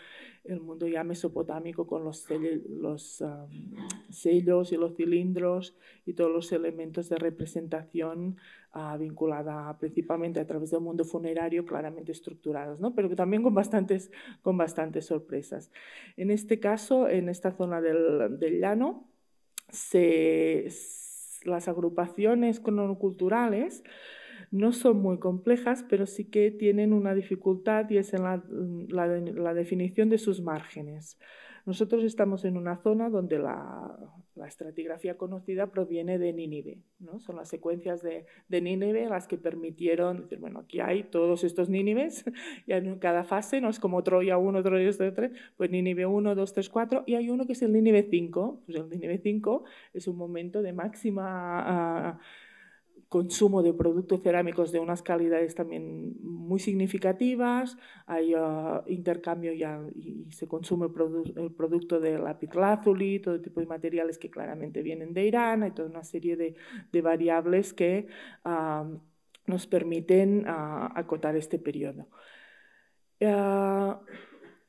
el mundo ya mesopotámico con los, los um, sellos y los cilindros y todos los elementos de representación ah, vinculada principalmente a través del mundo funerario claramente estructurados, ¿no? pero también con bastantes, con bastantes sorpresas. En este caso, en esta zona del, llano, se, las agrupaciones cronoculturales no son muy complejas, pero sí que tienen una dificultad y es en la, la, definición de sus márgenes. Nosotros estamos en una zona donde la, la estratigrafía conocida proviene de Nínive. ¿no? Son las secuencias de, de, Nínive las que permitieron decir, bueno, aquí hay todos estos Nínives, y en cada fase, no es como Troya 1, Troya 2, 3, pues Nínive 1, 2, 3, 4, y hay uno que es el Nínive 5. Pues el Nínive 5 es un momento de máxima... Ah, consumo de productos cerámicos de unas calidades también muy significativas, hay ah, intercambio y, se consume el, producto de lapislázuli, todo tipo de materiales que claramente vienen de Irán, hay toda una serie de, variables que ah, nos permiten ah, acotar este periodo.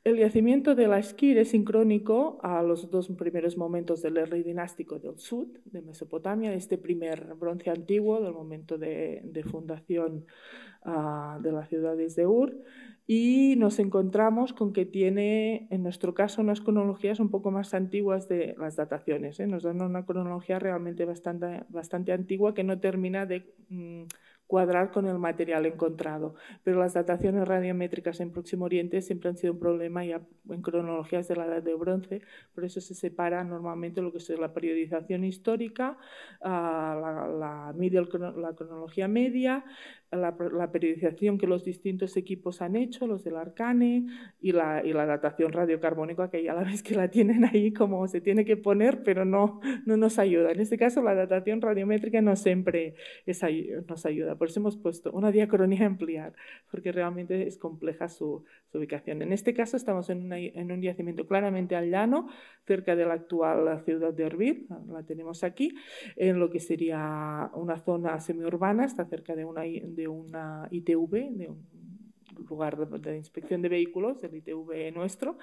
El yacimiento de la Esquir es sincrónico a los dos primeros momentos del rey dinástico del sur de Mesopotamia, este primer bronce antiguo del momento de, fundación ah, de las ciudades de Ur, y nos encontramos con que tiene, en nuestro caso, unas cronologías un poco más antiguas de las dataciones. ¿eh? Nos dan una cronología realmente bastante, antigua que no termina de... Mm, cuadrar con el material encontrado. Pero las dataciones radiométricas en Próximo Oriente siempre han sido un problema y en cronologías de la Edad de Bronce, por eso se separa normalmente lo que es la periodización histórica, ah, la, la cronología media, la, periodización que los distintos equipos han hecho, los del Arcane y la, y la datación radiocarbónica, que ya la vez que la tienen ahí como se tiene que poner, pero no, no nos ayuda. En este caso, la datación radiométrica no siempre nos ayuda. Por eso hemos puesto una diacronía ampliar, porque realmente es compleja su, ubicación. En este caso, estamos en, en, un yacimiento claramente al llano, cerca de la actual ciudad de Erbil, la tenemos aquí, en lo que sería una zona semiurbana, está cerca de una. De de una ITV, de un lugar de, inspección de vehículos, el ITV nuestro.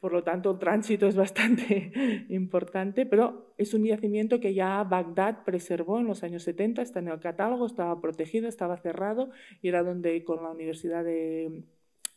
Por lo tanto, el tránsito es bastante importante, pero es un yacimiento que ya Bagdad preservó en los años 70, está en el catálogo, estaba protegido, estaba cerrado y era donde con la Universidad de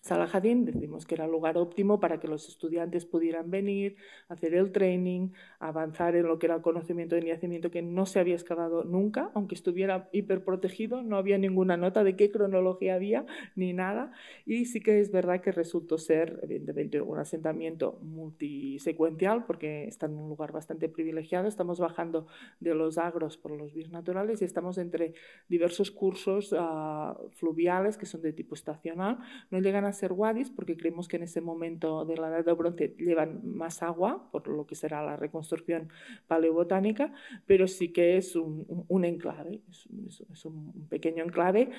Salajadín, decimos que era el lugar óptimo para que los estudiantes pudieran venir, hacer el training, avanzar en lo que era el conocimiento del yacimiento que no se había excavado nunca, aunque estuviera hiperprotegido, no había ninguna nota de qué cronología había ni nada. Y sí que es verdad que resultó ser, evidentemente, un asentamiento multisecuencial, porque está en un lugar bastante privilegiado. Estamos bajando de los agros por los naturales, y estamos entre diversos cursos ah, fluviales que son de tipo estacional. No llegan a ser wadis porque creemos que en ese momento de la edad de bronce llevan más agua, por lo que será la reconstrucción paleobotánica, pero sí que es un, enclave, es, un pequeño enclave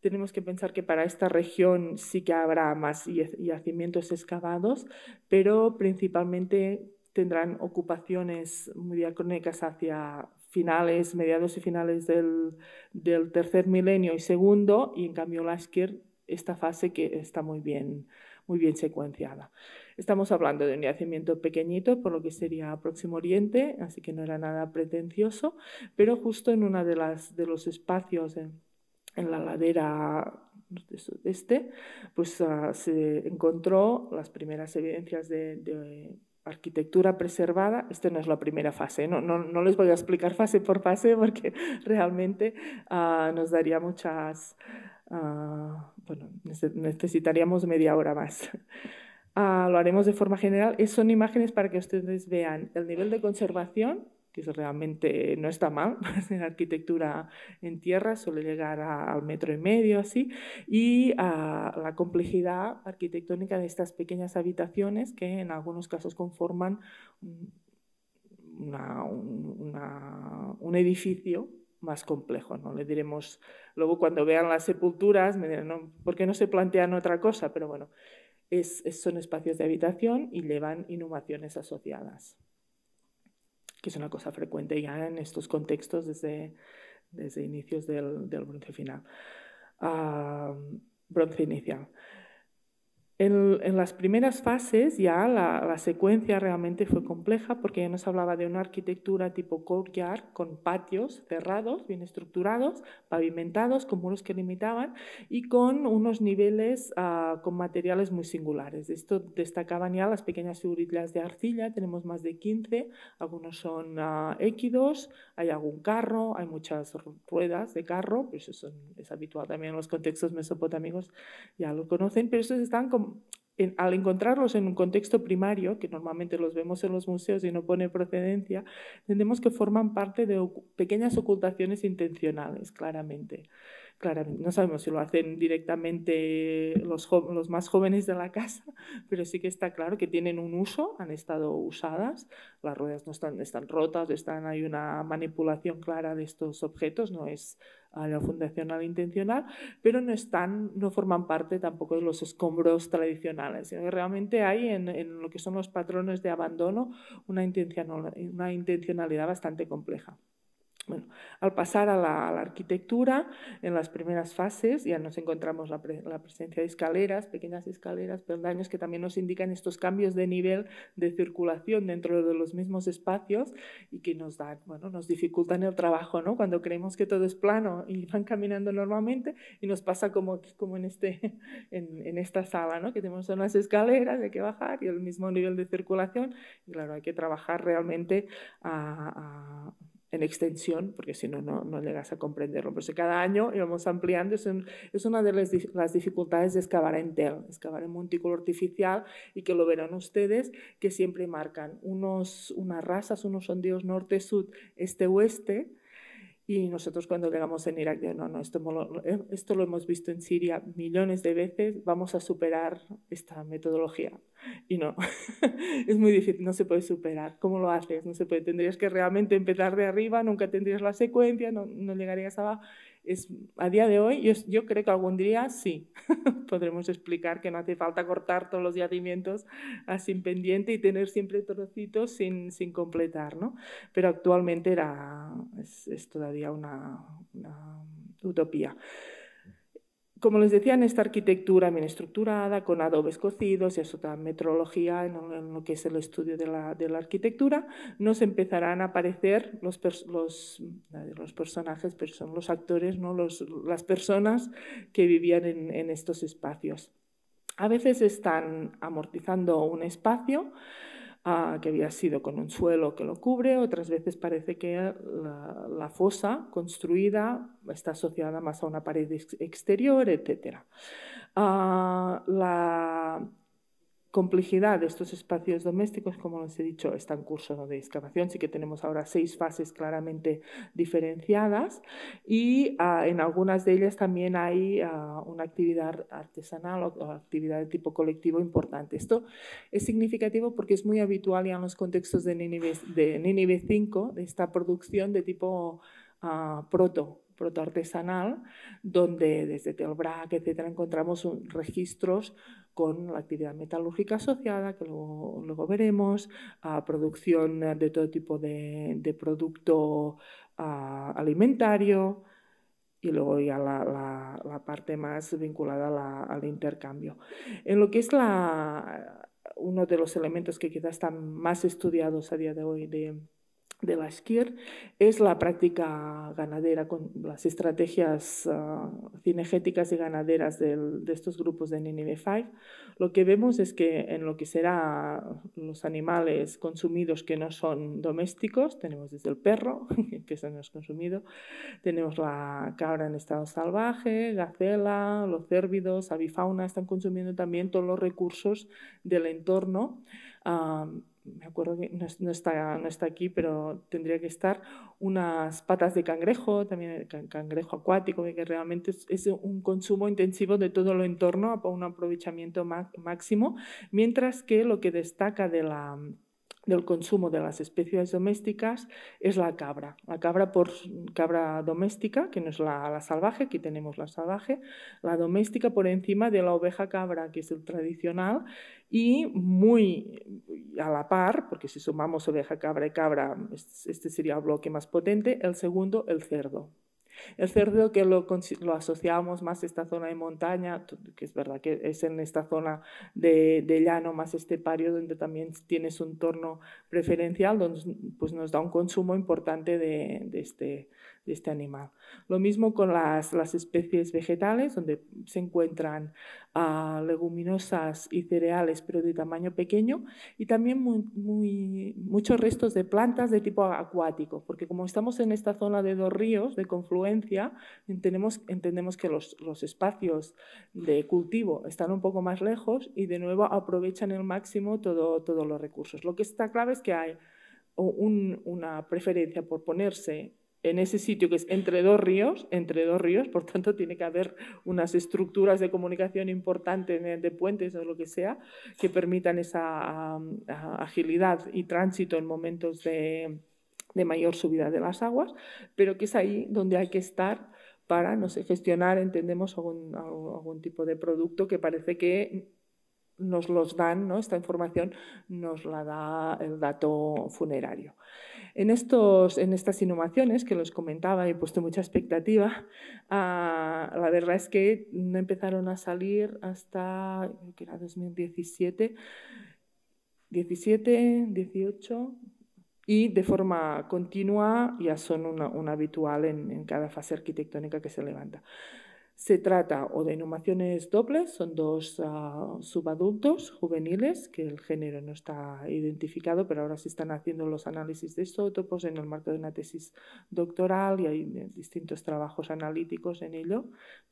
tenemos que pensar que para esta región sí que habrá más yacimientos excavados, pero principalmente tendrán ocupaciones muy diacrónicas hacia finales, mediados y finales del, del tercer milenio y segundo, y en cambio la izquierda esta fase que está muy bien, muy bien secuenciada. Estamos hablando de un yacimiento pequeñito, por lo que sería Próximo Oriente, así que no era nada pretencioso, pero justo en uno de, las, de los espacios en, la ladera este, pues ah, se encontró las primeras evidencias de, arquitectura preservada, esta no es la primera fase, no, no, no, les voy a explicar fase por fase porque realmente ah, nos daría muchas, Ah, bueno, necesitaríamos media hora más. Ah, lo haremos de forma general. Es, son imágenes para que ustedes vean el nivel de conservación, que realmente no está mal, pues, en arquitectura en tierra suele llegar al metro y medio, así, y a ah, la complejidad arquitectónica de estas pequeñas habitaciones que en algunos casos conforman una, un edificio más complejo. No le diremos, luego cuando vean las sepulturas, me dirán, no, ¿por qué no se plantean otra cosa? Pero bueno, son espacios de habitación y llevan inhumaciones asociadas, que es una cosa frecuente ya en estos contextos desde, desde inicios del, bronce final, ah, bronce inicial. En, las primeras fases ya la, secuencia realmente fue compleja porque ya nos hablaba de una arquitectura tipo courtyard con patios cerrados, bien estructurados, pavimentados, con muros que limitaban y con unos niveles ah, con materiales muy singulares. Esto destacaban ya las pequeñas figurillas de arcilla, tenemos más de 15, algunos son équidos, ah, hay algún carro, hay muchas ruedas de carro, pues eso es, habitual también en los contextos mesopotámicos, ya lo conocen, pero estos están como al encontrarlos en un contexto primario, que normalmente los vemos en los museos y no pone procedencia, entendemos que forman parte de pequeñas ocultaciones intencionales, claramente no sabemos si lo hacen directamente los, más jóvenes de la casa, pero sí que está claro que tienen un uso, han estado usadas, las ruedas no están, rotas, están, hay una manipulación clara de estos objetos, no es a la fundacional intencional, pero no están, no forman parte tampoco de los escombros tradicionales. Sino que realmente hay en, lo que son los patrones de abandono una intencionalidad bastante compleja. Bueno, al pasar a la, arquitectura, en las primeras fases ya nos encontramos la, presencia de escaleras, pequeñas escaleras, peldaños que también nos indican estos cambios de nivel de circulación dentro de los mismos espacios y que nos bueno, nos dificultan el trabajo, ¿no? Cuando creemos que todo es plano y van caminando normalmente y nos pasa como, como en, este, en, esta sala, ¿no? Que tenemos unas escaleras, hay que bajar y el mismo nivel de circulación y claro, hay que trabajar realmente a en extensión, porque si no, no llegas a comprenderlo. Pero si cada año íbamos ampliando, es, es una de las, las, dificultades de excavar en TEL, excavar en montículo artificial, y que lo verán ustedes, que siempre marcan unos, unas razas, unos sondeos norte sur este-oeste, y nosotros cuando llegamos en Irak, no, no, esto, eh, esto lo hemos visto en Siria millones de veces, vamos a superar esta metodología. Y no, es muy difícil, no se puede superar. ¿Cómo lo haces? No se puede, tendrías que realmente empezar de arriba, nunca tendrías la secuencia, no, no llegarías abajo es, a día de hoy, yo, creo que algún día sí podremos explicar que no hace falta cortar todos los yacimientos a sin pendiente y tener siempre trocitos sin, sin completar, ¿no? Pero actualmente era, es, es todavía una utopía como les decía, en esta arquitectura bien estructurada, con adobes cocidos, y es otra metrología en, lo que es el estudio de la, arquitectura, nos empezarán a aparecer los, personajes, pero son los actores, ¿no? las personas que vivían en estos espacios. A veces están amortizando un espacio, Ah, que había sido con un suelo que lo cubre, otras veces parece que la, fosa construida está asociada más a una pared exterior, etc. Ah, la complejidad de estos espacios domésticos, como les he dicho, está en curso de excavación, sí que tenemos ahora seis fases claramente diferenciadas y ah, en algunas de ellas también hay ah, una actividad artesanal o, actividad de tipo colectivo importante. Esto es significativo porque es muy habitual ya en los contextos de Nínive, de 5, de esta producción de tipo ah, proto protoartesanal, donde desde Telbrac, etcétera, encontramos registros con la actividad metalúrgica asociada, que luego, veremos, a producción de todo tipo de, producto alimentario y luego ya la, parte más vinculada al intercambio. En lo que es uno de los elementos que quizás están más estudiados a día de hoy de, de SKIR es la práctica ganadera con las estrategias ah, cinegéticas y ganaderas de estos grupos de Ninive 5. Lo que vemos es que en lo que será los animales consumidos que no son domésticos, tenemos desde el perro, que empieza no consumido, tenemos la cabra en estado salvaje, gacela, los cérvidos, avifauna, están consumiendo también todos los recursos del entorno. Ah, me acuerdo que no, está, aquí, pero tendría que estar, unas patas de cangrejo, también el eh, cangrejo acuático, que realmente es, un consumo intensivo de todo lo entorno a un aprovechamiento máximo, mientras que lo que destaca de la del consumo de las especies domésticas es la cabra. La cabra por cabra doméstica, que no es la, salvaje, aquí tenemos la salvaje, la doméstica por encima de la oveja cabra, que es el tradicional, y muy a la par, porque si sumamos oveja cabra y cabra, este sería el bloque más potente, el segundo, el cerdo. El cerdo que lo, lo, asociamos más a esta zona de montaña, que es verdad que es en esta zona de, de llano más estepario donde también tienes un entorno preferencial, donde pues nos da un consumo importante de, de, este, de este, animal. Lo mismo con las, las especies vegetales, donde se encuentran ah, leguminosas y cereales, pero de tamaño pequeño, y también muy, muchos restos de plantas de tipo acuático, porque como estamos en esta zona de dos ríos, de confluencia, entendemos, que los, espacios de cultivo están un poco más lejos y de nuevo aprovechan el máximo todos los recursos. Lo que está clave es que hay una preferencia por ponerse en ese sitio que es entre dos ríos, entre dos ríos, por tanto tiene que haber unas estructuras de comunicación importantes de, puentes o lo que sea que permitan esa agilidad y tránsito en momentos de, de mayor subida de las aguas, pero que es ahí donde hay que estar para, no gestionar, entendemos, algún, algún tipo de producto que parece que nos los dan, ¿no? esta información nos la da el dato funerario. En, estos, en estas innovaciones que los comentaba, he puesto mucha expectativa, ah, la verdad es que no empezaron a salir hasta, que era 2017, 17, 18, y de forma continua ya son una, habitual en, cada fase arquitectónica que se levanta. Se trata o de inhumaciones dobles, son dos ah, subadultos juveniles, que el género no está identificado, pero ahora se están haciendo los análisis de isótopos en el marco de una tesis doctoral y hay eh, distintos trabajos analíticos en ello,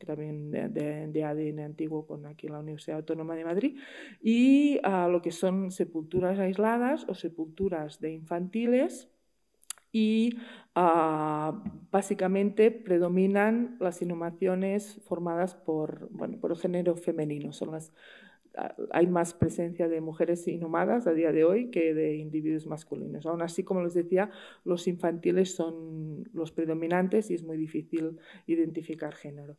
también de, ADN antiguo con aquí la Universidad Autónoma de Madrid, y ah, lo que son sepulturas aisladas o sepulturas de infantiles y ah, básicamente predominan las inhumaciones formadas por, el género femenino. Ah, hay más presencia de mujeres inhumadas a día de hoy que de individuos masculinos. Aún así, como les decía, los infantiles son los predominantes y es muy difícil identificar género.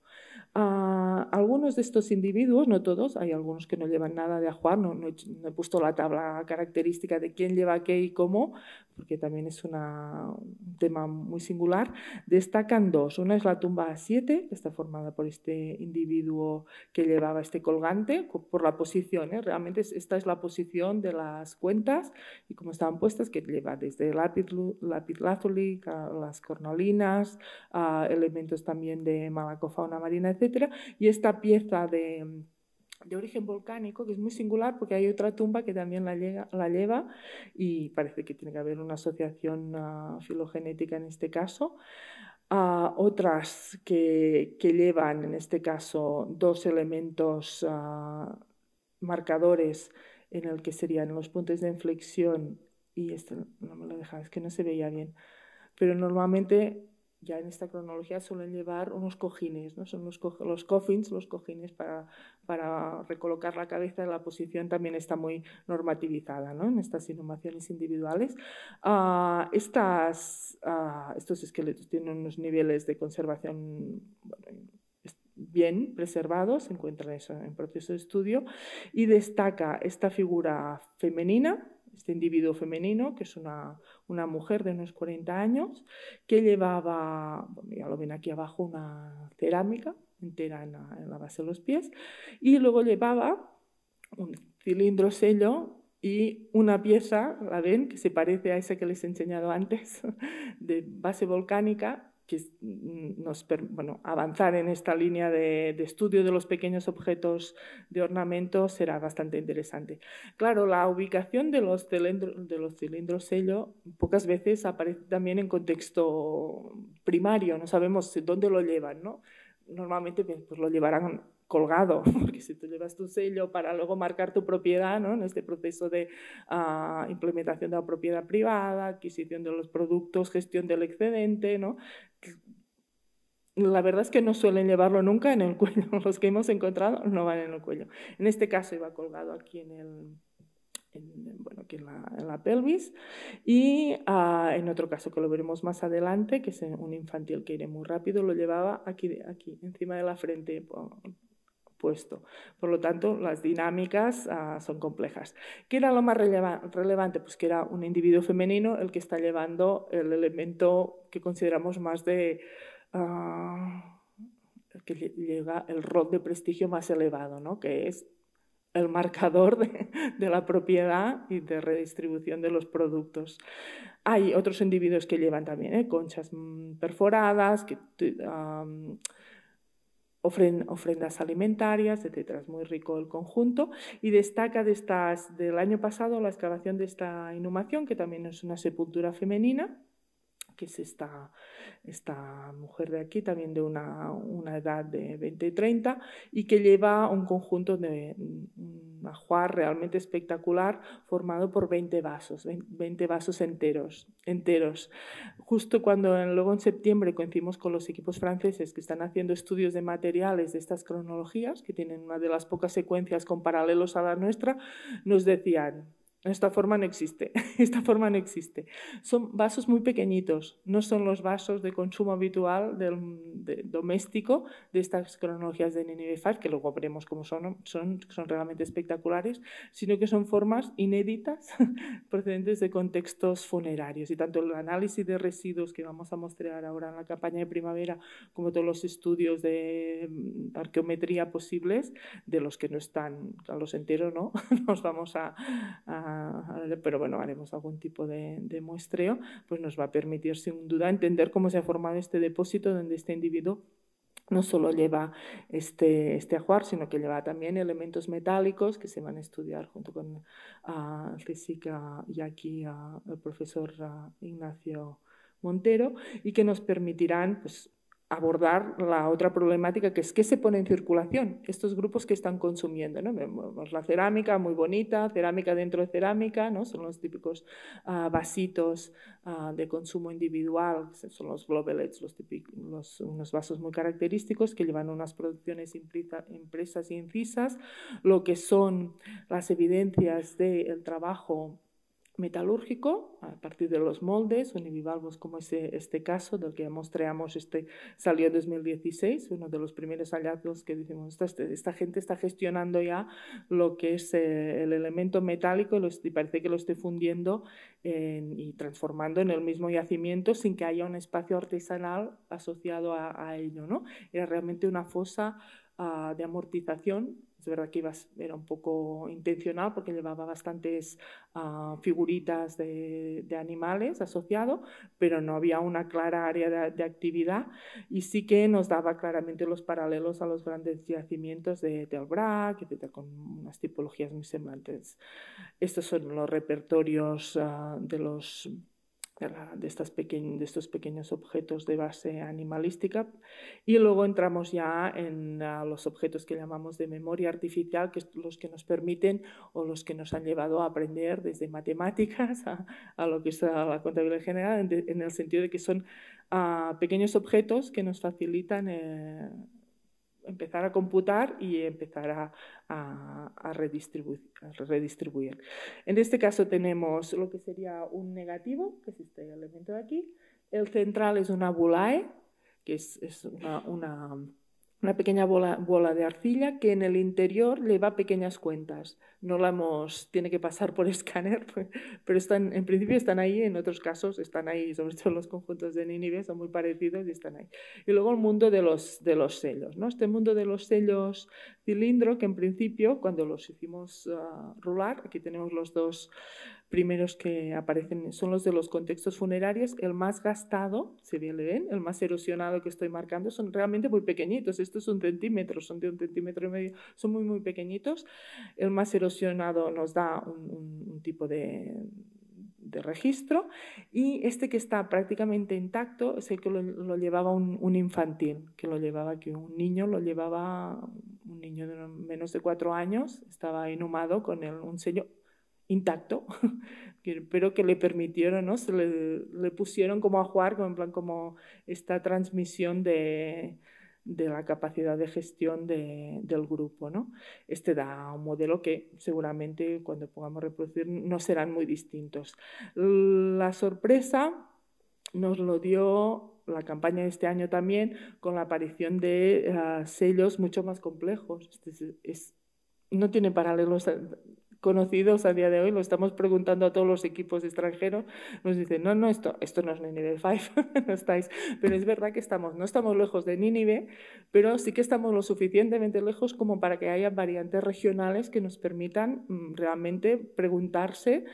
Ah, algunos de estos individuos, no todos, hay algunos que no llevan nada de ajuar, no he puesto la tabla característica de quién lleva qué y cómo, porque también es un tema muy singular, destacan dos. Una es la tumba 7, que está formada por este individuo que llevaba este colgante, por la posición. ¿eh? Realmente esta es la posición de las cuentas y cómo estaban puestas, que lleva desde lápiz, lápiz lazuli, las cornalinas elementos también de malacofauna marina, etc. Y esta pieza de de origen volcánico, que es muy singular porque hay otra tumba que también la, lleva y parece que tiene que haber una asociación ah, filogenética en este caso. Ah, otras que, llevan, en este caso, dos elementos ah, marcadores en el que serían los puntos de inflexión y esto no me lo dejaba, es que no se veía bien, pero normalmente ya en esta cronología suelen llevar unos cojines, ¿no? Son los, los coffins, los cojines para, para, recolocar la cabeza. La posición también está muy normativizada, ¿no? En estas inhumaciones individuales. Ah, estas, ah, estos esqueletos tienen unos niveles de conservación bien preservados, se encuentran en proceso de estudio, y destaca esta figura femenina este individuo femenino, que es una, mujer de unos 40 años, que llevaba, ya lo ven aquí abajo, una cerámica entera en la, en la base de los pies, y luego llevaba un cilindro sello y una pieza, la ven, que se parece a esa que les he enseñado antes, de base volcánica, Mm, mm, nos bueno, avanzar en esta línea de, estudio de los pequeños objetos de ornamento será bastante interesante. Claro, la ubicación de los, cilindros, de los cilindros sello pocas veces aparece también en contexto primario, no sabemos dónde lo llevan, ¿no? Normalmente pues, pues lo llevarán colgado, porque si tú llevas tu sello para luego marcar tu propiedad ¿no? en este proceso de ah, implementación de la propiedad privada, adquisición de los productos, gestión del excedente, ¿no? la verdad es que no suelen llevarlo nunca en el cuello. Los que hemos encontrado no van en el cuello. En este caso iba colgado aquí en el... bueno, en la, pelvis y ah, en otro caso que lo veremos más adelante, que es un infantil que iré muy rápido, lo llevaba aquí, aquí encima de la frente, por lo tanto, las dinámicas ah, son complejas. ¿Qué era lo más relevante? Pues que era un individuo femenino el que está llevando el elemento que consideramos más de... Ah, que lleva el rol de prestigio más elevado, ¿no? que es el marcador de, la propiedad y de redistribución de los productos. Hay otros individuos que llevan también ¿eh? conchas mm, perforadas, que, ah, ofrendas alimentarias, etcétera. Es muy rico el conjunto y destaca de estas, del año pasado la excavación de esta inhumación, que también es una sepultura femenina, que es esta, esta mujer de aquí, también de una, una edad de 20-30, y que lleva un conjunto de ajuar realmente espectacular formado por 20 vasos, 20 vasos enteros. enteros. Justo cuando luego en septiembre coincidimos con los equipos franceses que están haciendo estudios de materiales de estas cronologías, que tienen una de las pocas secuencias con paralelos a la nuestra, nos decían, esta forma no existe, esta forma no existe. Son vasos muy pequeñitos, no son los vasos de consumo habitual del, doméstico de estas cronologías de Nineveh que luego veremos cómo son, son, realmente espectaculares, sino que son formas inéditas procedentes de contextos funerarios. Y tanto el análisis de residuos que vamos a mostrar ahora en la campaña de primavera, como todos los estudios de mm, arqueometría posibles, de los que no están, a los enteros no, nos vamos a pero bueno, haremos algún tipo de, muestreo, pues nos va a permitir sin duda entender cómo se ha formado este depósito donde este individuo no solo lleva este, este ajuar, sino que lleva también elementos metálicos que se van a estudiar junto con uh, ah, física ah, y aquí ah, el profesor Ignacio Montero y que nos permitirán pues, abordar la otra problemática que es qué se pone en circulación estos grupos que están consumiendo. la cerámica muy bonita, cerámica dentro de cerámica, ¿no? son los típicos ah, vasitos ah, de consumo individual, son los globelets, típicos, unos vasos muy característicos que llevan unas producciones impresas e incisas, lo que son las evidencias del trabajo metalúrgico a partir de los moldes o univivalvos como es este caso del que mostramos este salió en 2016 uno de los primeros hallazgos que decimos este, esta, gente está gestionando ya lo que es eh, el elemento metálico y parece que lo esté fundiendo y transformando en el mismo yacimiento sin que haya un espacio artesanal asociado a, ello no era realmente una fosa ah, de amortización es verdad que era un poco intencional porque llevaba bastantes ah, figuritas de, animales asociado, pero no había una clara área de, actividad y sí que nos daba claramente los paralelos a los grandes yacimientos de Telbrac, con unas tipologías muy semblantes. Estos son los repertorios ah, de los de, estos pequeños objetos de base animalística. Y luego entramos ya en los objetos que llamamos de memoria artificial, que son los que nos permiten o los que nos han llevado a aprender desde matemáticas a, lo que es la contabilidad general, en, el sentido de que son ah, pequeños objetos que nos facilitan... Eh, empezar a computar y empezar a, redistribuir, En este caso tenemos lo que sería un negativo, que es este elemento de aquí. El central es una bulae, que es, una, pequeña bola, bola de arcilla que en el interior lleva pequeñas cuentas no la hemos, tiene que pasar por escáner, pues, pero están, en principio están ahí, en otros casos están ahí, sobre todo los conjuntos de Nínive son muy parecidos y están ahí. Y luego el mundo de los, sellos, ¿no? Este mundo de los sellos cilindro, que en principio, cuando los hicimos ah, rular, aquí tenemos los dos primeros que aparecen, son los de los contextos funerarios, el más gastado, si bien le ven, el más erosionado que estoy marcando, son realmente muy pequeñitos, estos es un centímetro, son de un centímetro y medio, son muy, muy pequeñitos, el más nos da un, un, tipo de, de registro y este que está prácticamente intacto es el que lo, llevaba un, un, infantil, que lo llevaba que un niño, lo llevaba un niño de menos de cuatro años, estaba inhumado con el, un sello intacto, pero que le permitieron, ¿no? Se le, le pusieron como a jugar, como plan como esta transmisión de de la capacidad de gestión de, del grupo. ¿no? Este da un modelo que seguramente cuando podamos reproducir no serán muy distintos. La sorpresa nos lo dio la campaña de este año también con la aparición de eh, sellos mucho más complejos. no tiene paralelos conocidos a día de hoy, lo estamos preguntando a todos los equipos extranjeros, nos dicen, no, no, esto, esto no es Nínive 5, no estáis, pero es verdad que estamos, no estamos lejos de Nínive, pero sí que estamos lo suficientemente lejos como para que haya variantes regionales que nos permitan mm, realmente preguntarse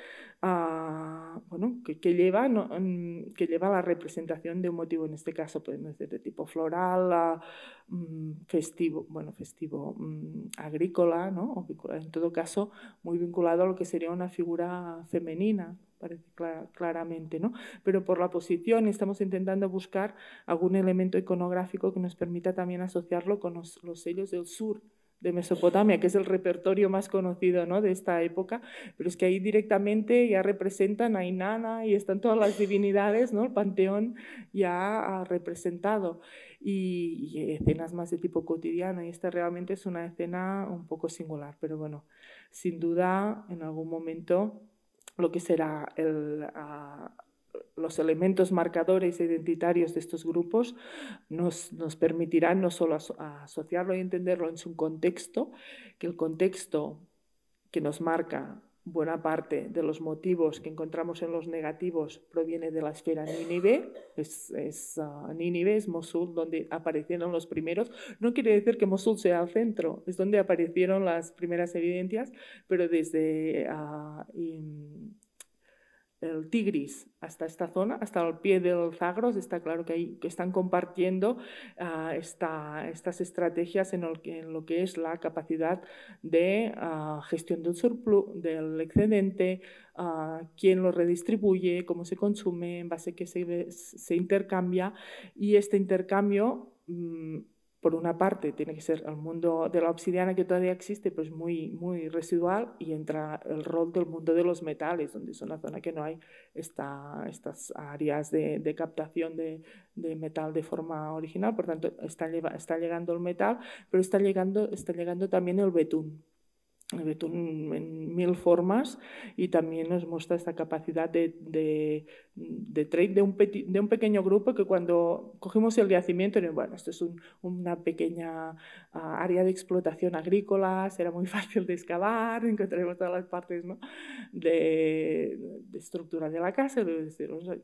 bueno, que, lleva, no, mm, que lleva la representación de un motivo, en este caso podemos decir de este tipo floral, mm, festivo, bueno, festivo mm, agrícola, ¿no? en todo caso, muy vinculado a lo que sería una figura femenina, parece claramente, ¿no? Pero por la posición estamos intentando buscar algún elemento iconográfico que nos permita también asociarlo con los sellos del sur de Mesopotamia, que es el repertorio más conocido ¿no? de esta época, pero es que ahí directamente ya representan a Inanna y están todas las divinidades, ¿no? el panteón ya ha representado, y, escenas más de tipo cotidiana, y esta realmente es una escena un poco singular, pero bueno, sin duda en algún momento lo que será el... Ah, los elementos marcadores identitarios de estos grupos nos, permitirán no solo asociarlo y entenderlo en su contexto, que el contexto que nos marca buena parte de los motivos que encontramos en los negativos proviene de la esfera Nínive, es, es ah, es Mosul, donde aparecieron los primeros. No quiere decir que Mosul sea el centro, es donde aparecieron las primeras evidencias, pero desde ah, el Tigris hasta esta zona, hasta el pie del Zagros, está claro que, que están compartiendo ah, estas estrategias en, en, lo que es la capacidad de ah, gestión del surplus, del excedente, ah, quién lo redistribuye, cómo se consume, en base a qué se, intercambia y este intercambio... Mm, por una parte, tiene que ser el mundo de la obsidiana que todavía existe, pues muy, muy residual, y entra el rol del mundo de los metales, donde es una zona que no hay estas áreas de, captación de, metal de forma original, por tanto, está, llegando el metal, pero está llegando, está llegando también el betún en mil formas y también nos muestra esta capacidad de, de, de trade de un, de un pequeño grupo que cuando cogimos el yacimiento, bueno, esto es una pequeña ah, área de explotación agrícola, será muy fácil de excavar, encontraremos todas las partes ¿no? de, de, estructura de la casa,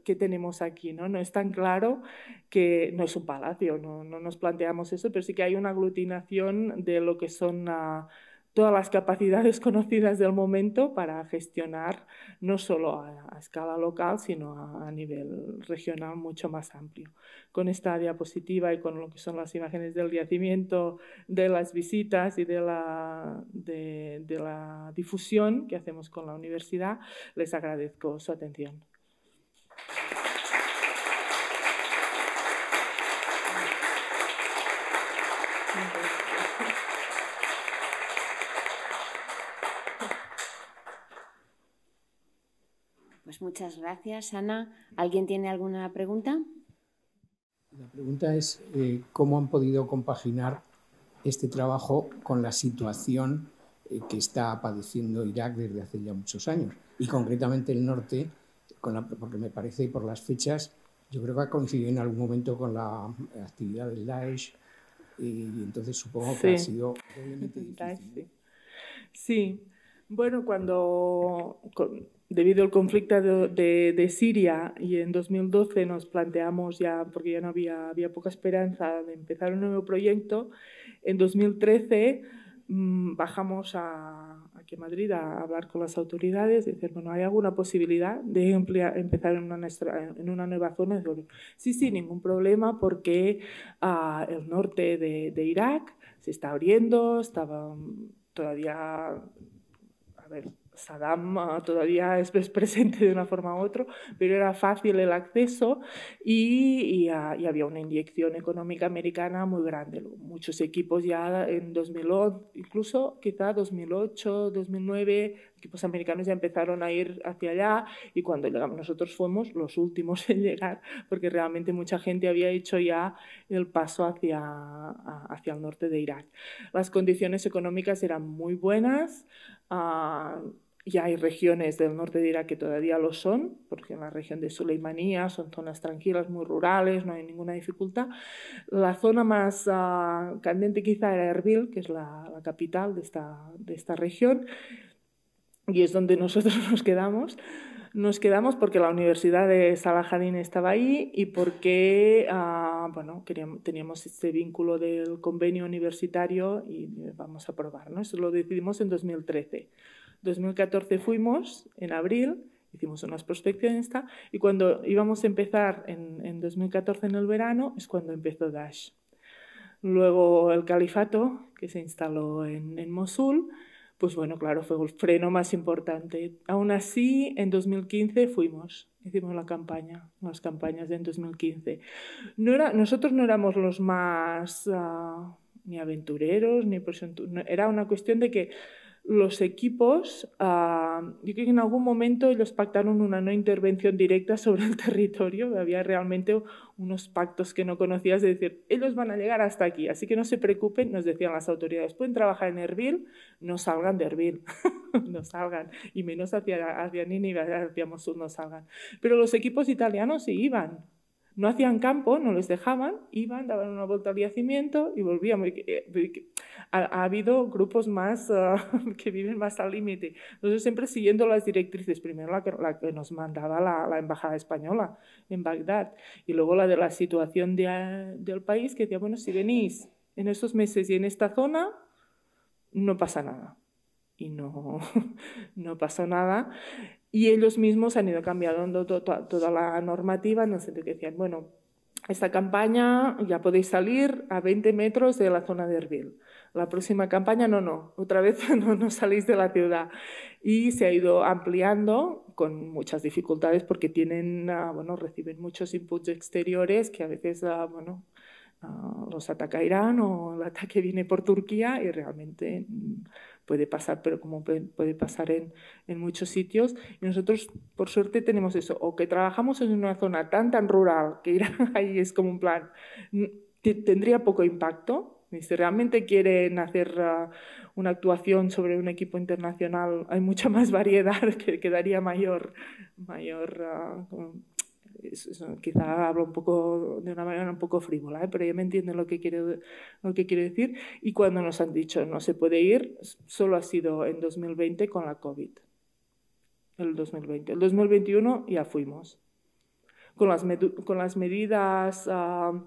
qué tenemos aquí, ¿no? No es tan claro que no es un palacio, no, no nos planteamos eso, pero sí que hay una aglutinación de lo que son... Ah, todas las capacidades conocidas del momento para gestionar no solo a, escala local, sino a, nivel regional mucho más amplio. Con esta diapositiva y con lo que son las imágenes del yacimiento, de las visitas y de la difusión que hacemos con la universidad, les agradezco su atención. muchas gracias, Ana. ¿Alguien tiene alguna pregunta? La pregunta es eh, cómo han podido compaginar este trabajo con la situación eh, que está padeciendo Irak desde hace ya muchos años y concretamente el norte, porque me parece y por las fechas, yo creo que ha coincidido en algún momento con la eh, actividad del Daesh y, entonces supongo que ha sido difícil, Sí. bueno, cuando debido al conflicto de, Siria y en 2012 nos planteamos ya, porque ya no había, había poca esperanza de empezar un nuevo proyecto, en 2013 mm, bajamos a, aquí a Madrid a hablar con las autoridades y decir, bueno, ¿hay alguna posibilidad de empezar en una, nueva zona? sí, sí, ningún problema porque ah, el norte de, de, Irak se está abriendo, estaba todavía, a ver, Saddam todavía es presente de una forma u otra, pero era fácil el acceso y, ah, había una inyección económica americana muy grande. Muchos equipos ya en 2011, incluso quizá 2008, 2009, equipos americanos ya empezaron a ir hacia allá y cuando nosotros fuimos los últimos en llegar porque realmente mucha gente había hecho ya el paso hacia, hacia el norte de Irak. Las condiciones económicas eran muy buenas, Ah, ya hay regiones del norte de Irak que todavía lo son, porque en la región de Suleimanía son zonas tranquilas, muy rurales, no hay ninguna dificultad. La zona más ah, candente quizá era Erbil, que es la, la capital de esta, de esta región, y es donde nosotros nos quedamos. Nos quedamos porque la Universidad de Salahadín estaba ahí y porque ah, bueno, teníamos este vínculo del convenio universitario y vamos a probar. Eso lo decidimos en 2013. 2014 fuimos, en abril, hicimos unas prospecciones y cuando íbamos a empezar en, 2014 en el verano es cuando empezó Daesh. Luego el califato que se instaló en Mosul pues bueno, claro, fue el freno más importante. Aún así, en 2015 fuimos, hicimos la campaña, las campañas de en 2015. No era, nosotros no éramos los más ah, ni aventureros, ni era una cuestión de que los equipos, ah, yo creo que en algún momento ellos pactaron una no intervención directa sobre el territorio, había realmente unos pactos que no conocías de decir, ellos van a llegar hasta aquí, así que no se preocupen, nos decían las autoridades, pueden trabajar en Erbil, no salgan de Erbil, no salgan, y menos hacia, hacia Nínive, hacia Mosul no salgan. Pero los equipos italianos sí iban, no hacían campo, no los dejaban, iban, daban una vuelta al yacimiento y volvían. Eh, ha, habido grupos más ah, que viven más al límite. entonces siempre siguiendo las directrices, primero la que, nos mandaba la, embajada española en Bagdad y luego la de la situación ah, del país, que decía, bueno, si venís en estos meses y en esta zona, no pasa nada. Y no, no pasó nada. Y ellos mismos han ido cambiando toda la normativa no sé sentido que decían, bueno, esta campaña ya podéis salir a 20 metros de la zona de Erbil la próxima campaña no, no, otra vez no, no salís de la ciudad. Y se ha ido ampliando con muchas dificultades porque tienen, ah, bueno, reciben muchos inputs exteriores que a veces, ah, bueno, ah, los ataca Irán o el ataque viene por Turquía y realmente mm, puede pasar, pero como puede pasar en, en, muchos sitios. Y nosotros, por suerte, tenemos eso, o que trabajamos en una zona tan, tan rural que ir ahí es como un plan, mm, tendría poco impacto, si realmente quieren hacer uh, una actuación sobre un equipo internacional, hay mucha más variedad que, quedaría mayor, mayor uh, quizá hablo un poco de una manera un poco frívola, ¿eh? pero ya me entienden lo que quiero lo que decir. Y cuando nos han dicho no se puede ir, solo ha sido en 2020 con la COVID. El 2020, el 2021 ya fuimos con las, con las medidas uh,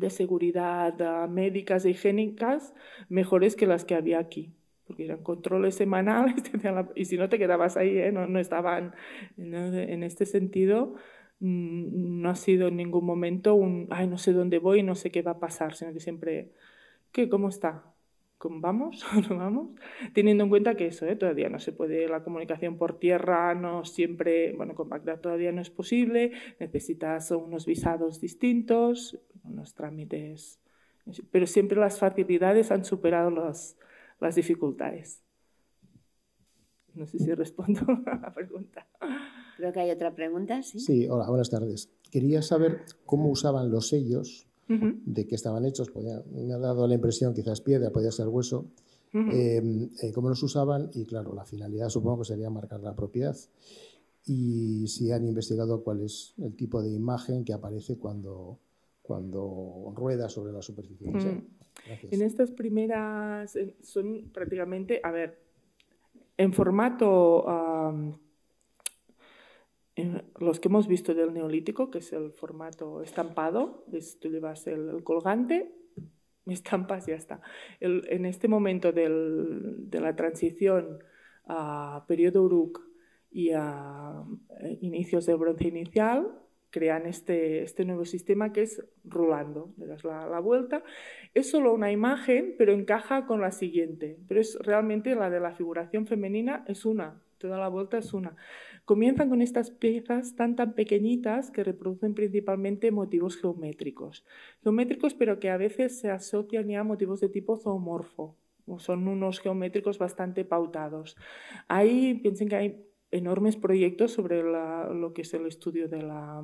de seguridad ah, médicas e higiénicas mejores que las que había aquí porque eran controles semanales, y si no te quedabas ahí, eh, no, no, estaban en este sentido, mm, no ha sido en ningún momento un, ay, no sé dónde voy, no sé qué va a pasar, sino que siempre, ¿qué? ¿Cómo está? ¿Cómo vamos no vamos? Teniendo en cuenta que eso, ¿eh? todavía no se puede, la comunicación por tierra no siempre, bueno, con Bagdad todavía no es posible, necesitas unos visados distintos, unos trámites, pero siempre las facilidades han superado las las dificultades. No sé si respondo a la pregunta. Creo que hay otra pregunta, ¿sí? Sí, hola, buenas tardes. Quería saber cómo usaban los sellos, de qué estaban hechos, me ha dado la impresión, quizás piedra, podía ser hueso, em, eh, cómo los usaban y claro, la finalidad supongo que sería marcar la propiedad y si han investigado cuál es el tipo de imagen que aparece cuando cuando rueda sobre la superficie. Mm. En estas primeras eh, son prácticamente, a ver, en formato los que hemos visto del neolítico, que es el formato estampado, es, tú llevas el, el colgante, estampas y ya está. en este momento del, de la transición a periodo Uruk y a eh, inicios del bronce inicial, crean este, este, nuevo sistema que es rulando, das la, vuelta. Es solo una imagen, pero encaja con la siguiente. Pero es realmente la de la figuración femenina, es una, toda la vuelta es una. Comienzan con estas piezas tan tan pequeñitas que reproducen principalmente motivos geométricos. Geométricos, pero que a veces se asocian ya a motivos de tipo zoomorfo. Son unos geométricos bastante pautados. Ahí piensen que hay enormes proyectos sobre la, lo que es el estudio de la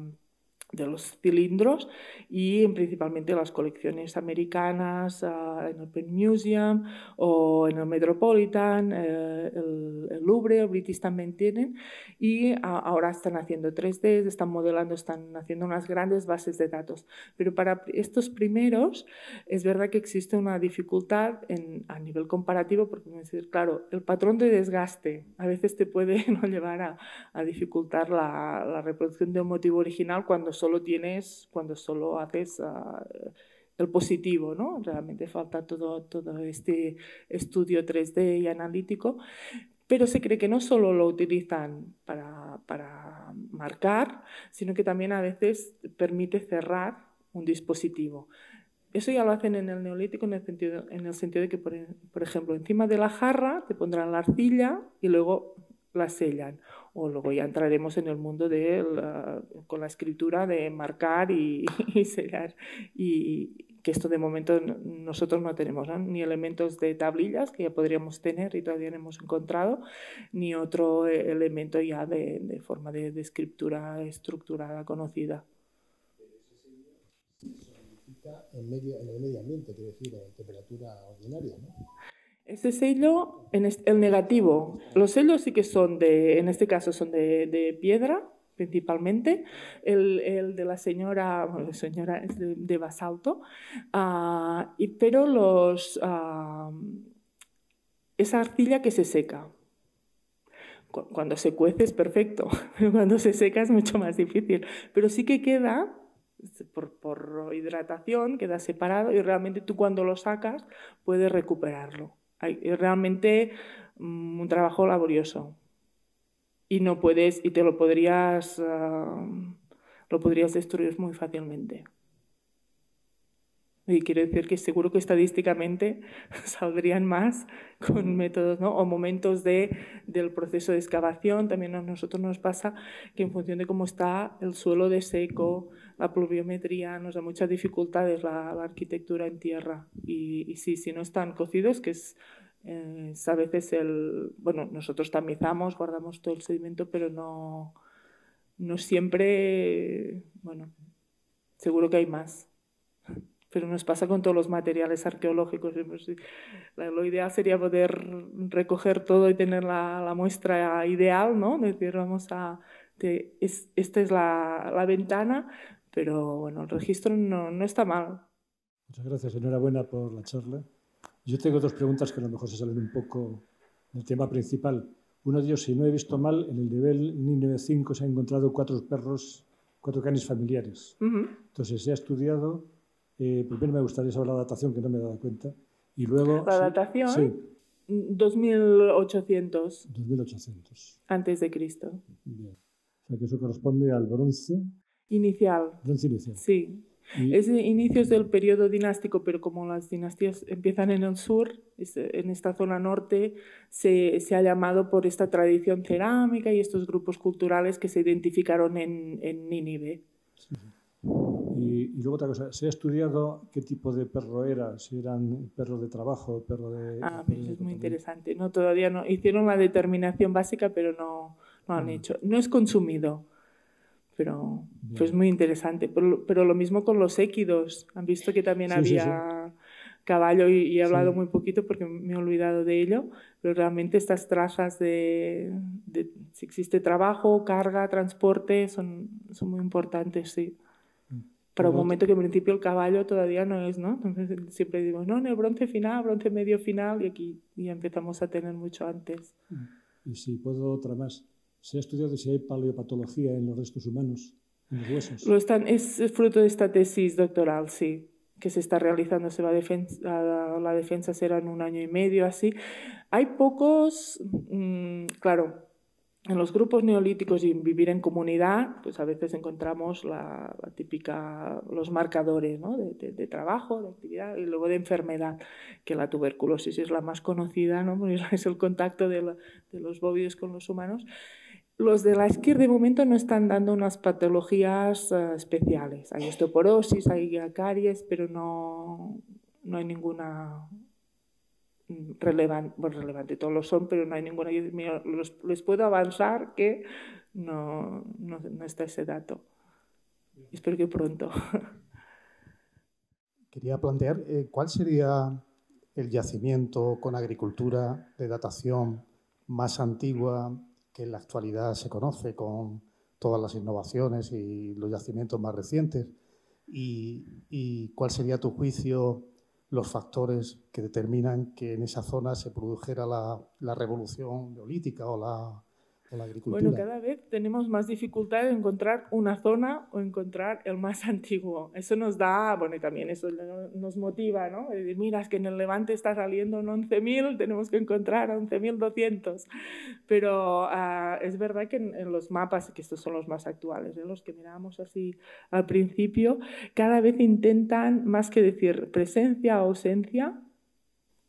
de los cilindros y principalmente las colecciones americanas eh, en el Museum o en el Metropolitan, eh, el, Louvre, el British también tienen y ah, ahora están haciendo 3D, están modelando, están haciendo unas grandes bases de datos. Pero para estos primeros es verdad que existe una dificultad a nivel comparativo porque, claro, el patrón de desgaste a veces te puede ¿no? llevar a, dificultar la, la reproducción de un motivo original cuando solo tienes, cuando solo haces ah, el positivo, ¿no? Realmente falta todo, todo este estudio 3D y analítico, pero se cree que no solo lo utilizan para, marcar, sino que también a veces permite cerrar un dispositivo. Eso ya lo hacen en el neolítico en el sentido, en el sentido de que, por, ejemplo, encima de la jarra te pondrán la arcilla y luego sellan O luego ya entraremos en el mundo de con la escritura de marcar y, sellar. Y, que esto de momento nosotros no tenemos, ni elementos de tablillas que ya podríamos tener y todavía no hemos encontrado, ni otro eh, elemento ya de, forma de, escritura estructurada conocida. en, en el medio ambiente, quiero decir, en temperatura ordinaria, ¿no? Este sello, el negativo, los sellos sí que son de, en este caso son de, piedra principalmente, el, de la señora, la señora es de, basalto, ah, pero los, esa arcilla que se seca, cuando se cuece es perfecto, pero cuando se seca es mucho más difícil. Pero sí que queda, por, hidratación, queda separado y realmente tú cuando lo sacas puedes recuperarlo es realmente mm, un trabajo laborioso. Y no puedes, y te lo podrías, ah, lo podrías destruir muy fácilmente. Y quiero decir que seguro que estadísticamente saldrían más con métodos ¿no? o momentos de, del proceso de excavación. También a nosotros nos pasa que en función de cómo está el suelo de seco, la pluviometría, nos da muchas dificultades la, arquitectura en tierra. Y, sí, si no están cocidos, que es eh, a veces el, bueno, nosotros tamizamos, guardamos todo el sedimento, pero no, no siempre, bueno, seguro que hay más pero nos pasa con todos los materiales arqueológicos. Pues, lo ideal sería poder recoger todo y tener la, muestra ideal, ¿no? Decir, vamos a... esta es la, la, ventana, pero bueno, el registro no, no está mal. Muchas gracias, enhorabuena por la charla. Yo tengo dos preguntas que a lo mejor se salen un poco del tema principal. Uno de ellos, si no he visto mal, en el nivel 5 se han encontrado cuatro perros, cuatro canes familiares. Entonces se ha estudiado eh, primero pues me gustaría saber la datación, que no me he dado cuenta. Y luego... La datación, 2800. 2800. Mm, Antes de Cristo. O sea que eso corresponde al bronce. Inicial. Bronce inicial. Sí. Es inicios del periodo dinástico, pero como las dinastías empiezan en el sur, en esta zona norte, se, ha llamado por esta tradición cerámica y estos grupos culturales que se identificaron en, en Nínive y luego otra cosa, se ha estudiado qué tipo de perro era, si eran perro de trabajo, perro de... Ah, pues es muy interesante. No, todavía no. Hicieron la determinación básica, pero no, no han mm. hecho. No es consumido, pero es pues muy interesante. Pero, pero, lo mismo con los équidos. Han visto que también había... caballo y, he hablado muy poquito porque me he olvidado de ello, pero realmente estas trazas de, de si existe trabajo, carga, transporte, son, son muy importantes, sí para un momento que en principio el caballo todavía no es, ¿no? Entonces eh, siempre digo, no, en el bronce final, bronce medio final, y aquí ya empezamos a tener mucho antes. Mm. Y si puedo otra más, ¿se ha estudiado si hay paleopatología en los restos humanos, en los huesos? Lo es fruto de esta tesis doctoral, sí, que se está realizando, se va a defensa, la defensa será en un año y medio, así. Hay pocos, mm, claro, en los grupos neolíticos y vivir en comunidad, pues a veces encontramos la, típica, los marcadores de, trabajo, de actividad y luego de enfermedad, que la tuberculosis es la más conocida, es el contacto de, los bóvidos con los humanos. Los de la izquierda de momento no están dando unas patologías eh, especiales. Hay osteoporosis, hay caries, pero no, no hay ninguna relevante, bueno, relevante, todos lo son, pero no hay ninguna. Yo les puedo avanzar que no, está ese dato. Espero que pronto. Quería plantear eh, cuál sería el yacimiento con agricultura de datación más antigua que en la actualidad se conoce con todas las innovaciones y los yacimientos más recientes. ¿Y, y cuál sería tu juicio los factores que determinan que en esa zona se produjera la, revolución neolítica o la bueno, cada vez tenemos más dificultad de encontrar una zona o encontrar el más antiguo. Eso nos da, bueno, y también eso nos motiva, ¿no? Miras decir, mira, es que en el Levante está saliendo un 11.000, tenemos que encontrar 11.200. Pero ah, es verdad que en, los mapas, que estos son los más actuales, ¿eh? los que mirábamos así al principio, cada vez intentan, más que decir presencia o ausencia,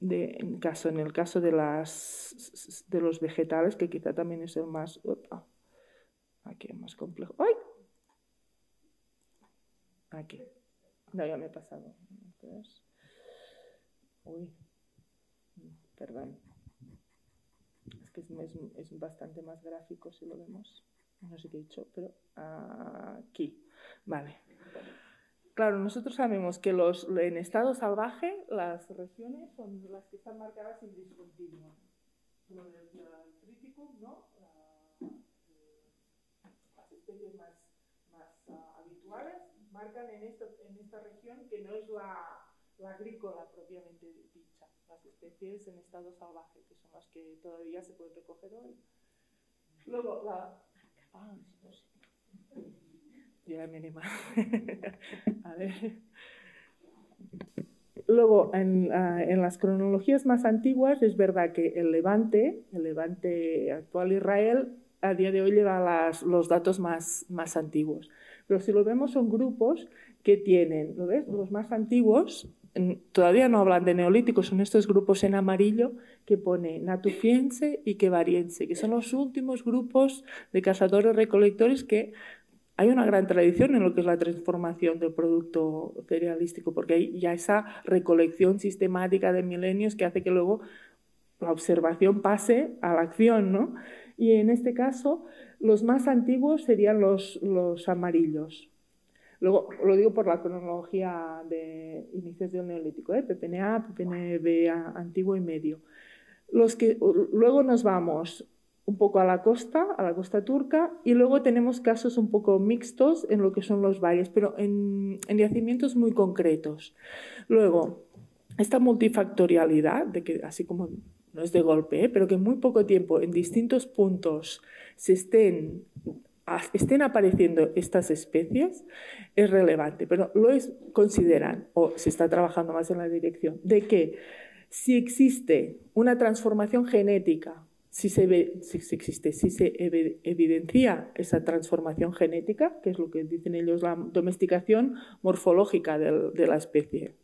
de, en, caso, en el caso de, las, de los vegetales, que quizá también es el más... aquí más complejo. ¡Ay! Aquí. No, ya me he pasado. uy, perdón. Es que es, es, es, bastante más gráfico si lo vemos. No sé qué he dicho, pero aquí. Vale. Claro, nosotros sabemos que los, en estado salvaje las regiones son las que están marcadas en discontinuo. Ah, eh, las especies más, ah, habituales marcan en, esta región que no es la, agrícola propiamente dicha, las especies en estado salvaje, que son las que todavía se pueden recoger hoy. Luego, la... Ah, Luego, ah, en, las cronologías más antiguas, es verdad que el Levante, el Levante actual Israel, a día de hoy lleva los datos más, antiguos. Pero si lo vemos, son grupos que tienen, ¿lo ves? Los más antiguos, todavía no hablan de neolíticos, son estos grupos en amarillo que pone natufiense y quevariense, que son los últimos grupos de cazadores-recolectores que hay una gran tradición en lo que es la transformación del producto cerealístico, porque hay ya esa recolección sistemática de milenios que hace que luego la observación pase a la acción, ¿no? Y en este caso, los más antiguos serían los, amarillos. Luego, lo digo por la cronología de inicios del Neolítico, ¿eh? PPNA, PPNB antiguo y medio. Los que, luego nos vamos un poco a la costa, a la costa turca, y luego tenemos casos un poco mixtos en lo que son los valles, pero en, yacimientos muy concretos. Luego, esta multifactorialidad, de que así como no es de golpe, ¿eh? pero que en muy poco tiempo, en distintos puntos, estén, apareciendo estas especies, es relevante, pero lo consideran, o se está trabajando más en la dirección, de que si existe una transformación genética si se, existe, si se evidencia esa transformación genética, que es lo que dicen ellos, la domesticación morfológica de la especie.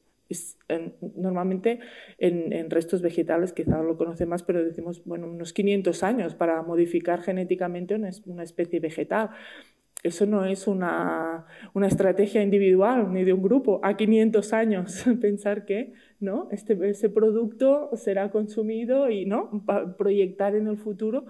normalmente en, restos vegetales, quizá lo conoce más, pero decimos, bueno, unos 500 años para modificar genéticamente una especie vegetal. Eso no es una, una, estrategia individual ni de un grupo a 500 años pensar que ¿no? este, ese producto será consumido y ¿no? proyectar en el futuro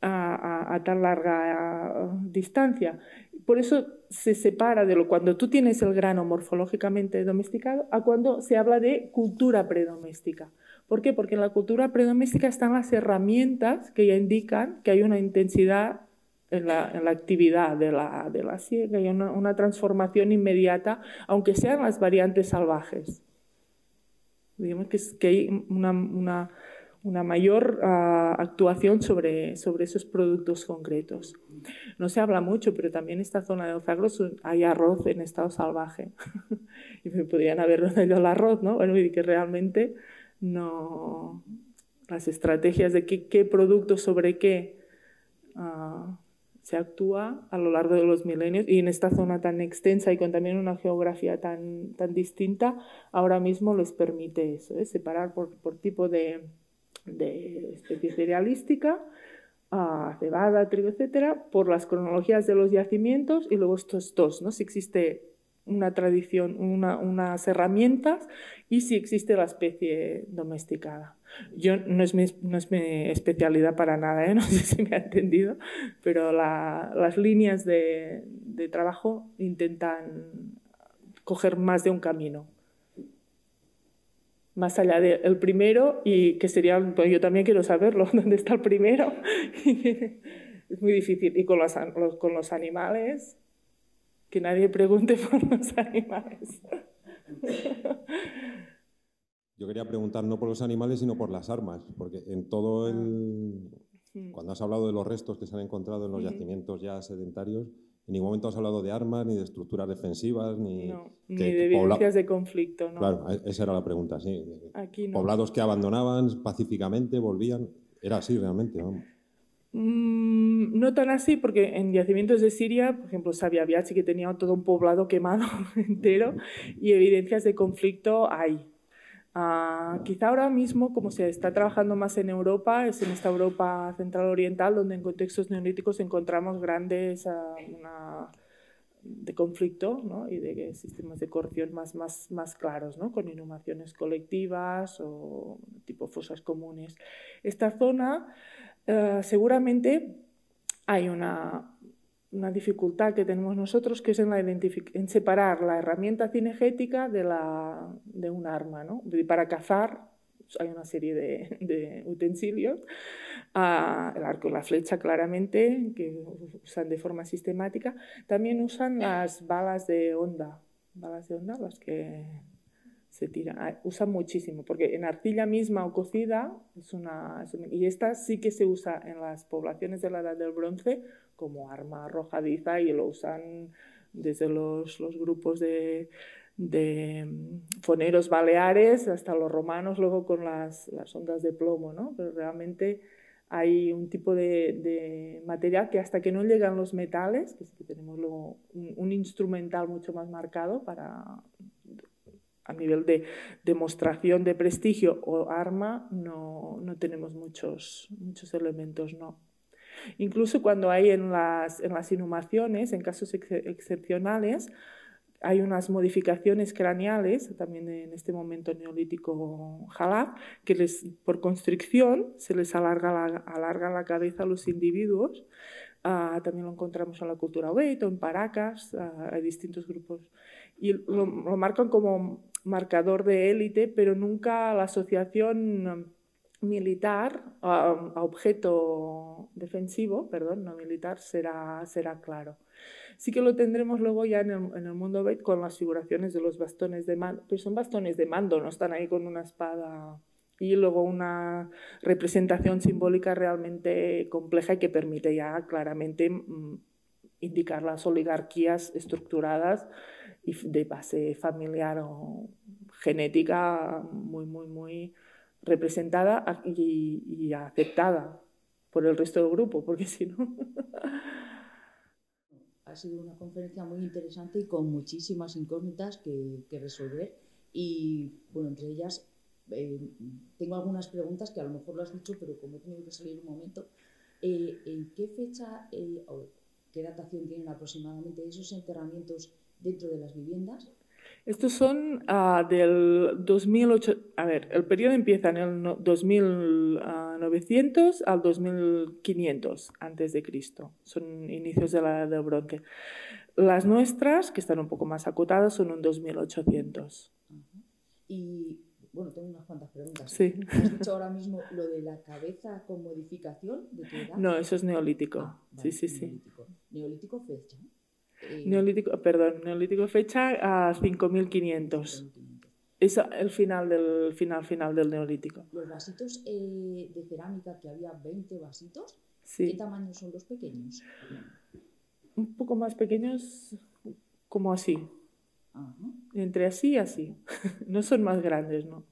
a, tan larga distancia. Por eso se separa de lo cuando tú tienes el grano morfológicamente domesticado a cuando se habla de cultura predoméstica. ¿Por qué? Porque en la cultura predoméstica están las herramientas que ya indican que hay una intensidad en la, la, actividad de la, de la siega hay una, una, transformación inmediata, aunque sean las variantes salvajes. Digamos que, que hay una, una, una mayor ah, actuación sobre, sobre esos productos concretos. No se habla mucho, pero también en esta zona de ozagros hay arroz en estado salvaje. y me podrían haber dado el arroz, ¿no? Bueno, y que realmente no. Las estrategias de qué, qué producto sobre qué. Ah, se actúa a lo largo de los milenios y en esta zona tan extensa y con también una geografía tan, tan distinta, ahora mismo les permite eso, ¿eh? separar por, por, tipo de, especie cerealística, ah, cebada, trigo, etcétera, por las cronologías de los yacimientos y luego estos dos, ¿no? Si existe una tradición, una, unas herramientas y si existe la especie domesticada. Yo no es mi, no es mi especialidad para nada, ¿eh? no sé si me ha entendido, pero la, las líneas de, de trabajo intentan coger más de un camino más allá del primero y que sería, pues yo también quiero saberlo, dónde está el primero. es muy difícil. Y con con los animales que nadie pregunte por los animales. Yo quería preguntar no por los animales, sino por las armas, porque en todo ah. el... Cuando has hablado de los restos que se han encontrado en los yacimientos ya sedentarios, en ningún momento has hablado de armas, ni de estructuras defensivas, ni, de violencias de conflicto. Claro, e-, esa era la pregunta, sí. Poblados que abandonaban pacíficamente, volvían. Era así realmente. Mm, no tan así, porque en yacimientos de Siria, por ejemplo, sabía Biachi que tenía todo un poblado quemado entero y evidencias de conflicto hay. Ah, quizá ahora mismo, como se está trabajando más en Europa, es en esta Europa central oriental donde en contextos neolíticos encontramos grandes ah, de conflicto ¿no? y de sistemas de corrupción más, más, más claros, ¿no? con inhumaciones colectivas o tipo fosas comunes. Esta zona ah, seguramente hay una, una dificultad que tenemos nosotros que es en, la en separar la herramienta cinegética de, la, de un arma. ¿no? Para cazar hay una serie de, de utensilios, el arco y la flecha claramente, que usan de forma sistemática. También usan las balas de onda, balas de onda, las que se ah, usa muchísimo, porque en arcilla misma o cocida, es una, y esta sí que se usa en las poblaciones de la Edad del Bronce como arma arrojadiza y lo usan desde los, los grupos de, de mm, foneros baleares hasta los romanos, luego con las, ondas de plomo, ¿no? Pero realmente hay un tipo de, material que hasta que no llegan los metales, que, es que tenemos luego un instrumental mucho más marcado para a nivel de demostración de prestigio o arma no, no tenemos muchos, muchos elementos, no. Incluso cuando hay en las, en las inhumaciones, en casos excepcionales, hay unas modificaciones craneales, también en este momento neolítico jalab, que les, por constricción se les alarga la, alarga la cabeza a los individuos. Ah, también lo encontramos en la cultura Obeito, en Paracas, ah, hay distintos grupos. Y lo marcan como marcador de élite, pero nunca la asociación mm, militar a, objeto defensivo, perdón, no militar, será, será claro. Sí que lo tendremos luego ya en el, en el mundo bait con las figuraciones de los bastones de mando, pero son bastones de mando, no están ahí con una espada y luego una representación simbólica realmente compleja y que permite ya claramente mm, indicar las oligarquías estructuradas y de base familiar o genética muy, muy, muy representada y, aceptada por el resto del grupo, porque si no... ha sido una conferencia muy interesante y con muchísimas incógnitas que, que resolver. Y bueno, entre ellas eh, tengo algunas preguntas que a lo mejor lo has dicho, pero como he tenido que salir un momento, eh, ¿en qué fecha eh, o qué datación tienen aproximadamente esos enterramientos dentro de las viviendas? Estos son ah, del 2008, a ver, el periodo empieza en el 2900 ah, al 2500 antes de Cristo, son inicios de la edad del bronce. Las nuestras, que están un poco más acotadas, son un 2800. Y bueno, tengo unas cuantas preguntas. Sí. ¿Has dicho ahora mismo lo de la cabeza con modificación No, eso es neolítico. Ah, sí, sí, neolítico. sí. Neolítico fecha neolítico, perdón, neolítico fecha a 5500. Es el final del final del neolítico. Los vasitos eh, de cerámica que había 20 vasitos. ¿Qué tamaño son los pequeños? Un poco más pequeños, como así. Entre así y así. no son más grandes, ¿no?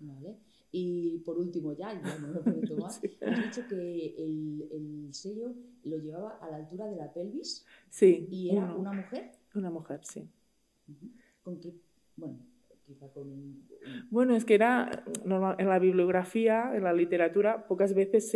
Vale. Y por último, ya, ya no lo puedo dicho que el, sello lo llevaba a la altura de la pelvis. ¿Y era una mujer? Una mujer, sí. ¿Con Bueno, bueno, es que era, en la bibliografía, en la literatura, pocas veces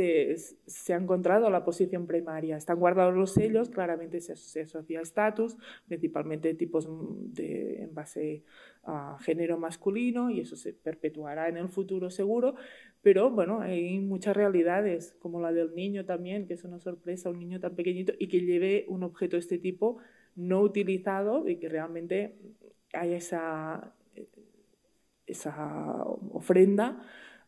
se, ha encontrado la posición primaria. Están guardados los sellos, claramente se, asocia asocia estatus, principalmente tipos de, en base a género masculino, y eso se perpetuará en el futuro seguro, pero bueno, hay muchas realidades, como la del niño también, que es una sorpresa, un niño tan pequeñito, y que lleve un objeto de este tipo no utilizado y que realmente hay esa esa um, ofrenda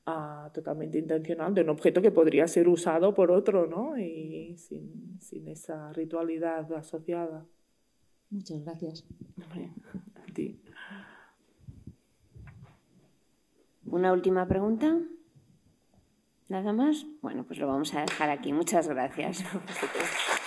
ah, totalmente intencional de un objeto que podría ser usado por otro, ¿no? Y sin, esa ritualidad asociada. Muchas gracias. A Una última pregunta. ¿Nada más? Bueno, pues lo vamos a dejar aquí. Muchas gracias.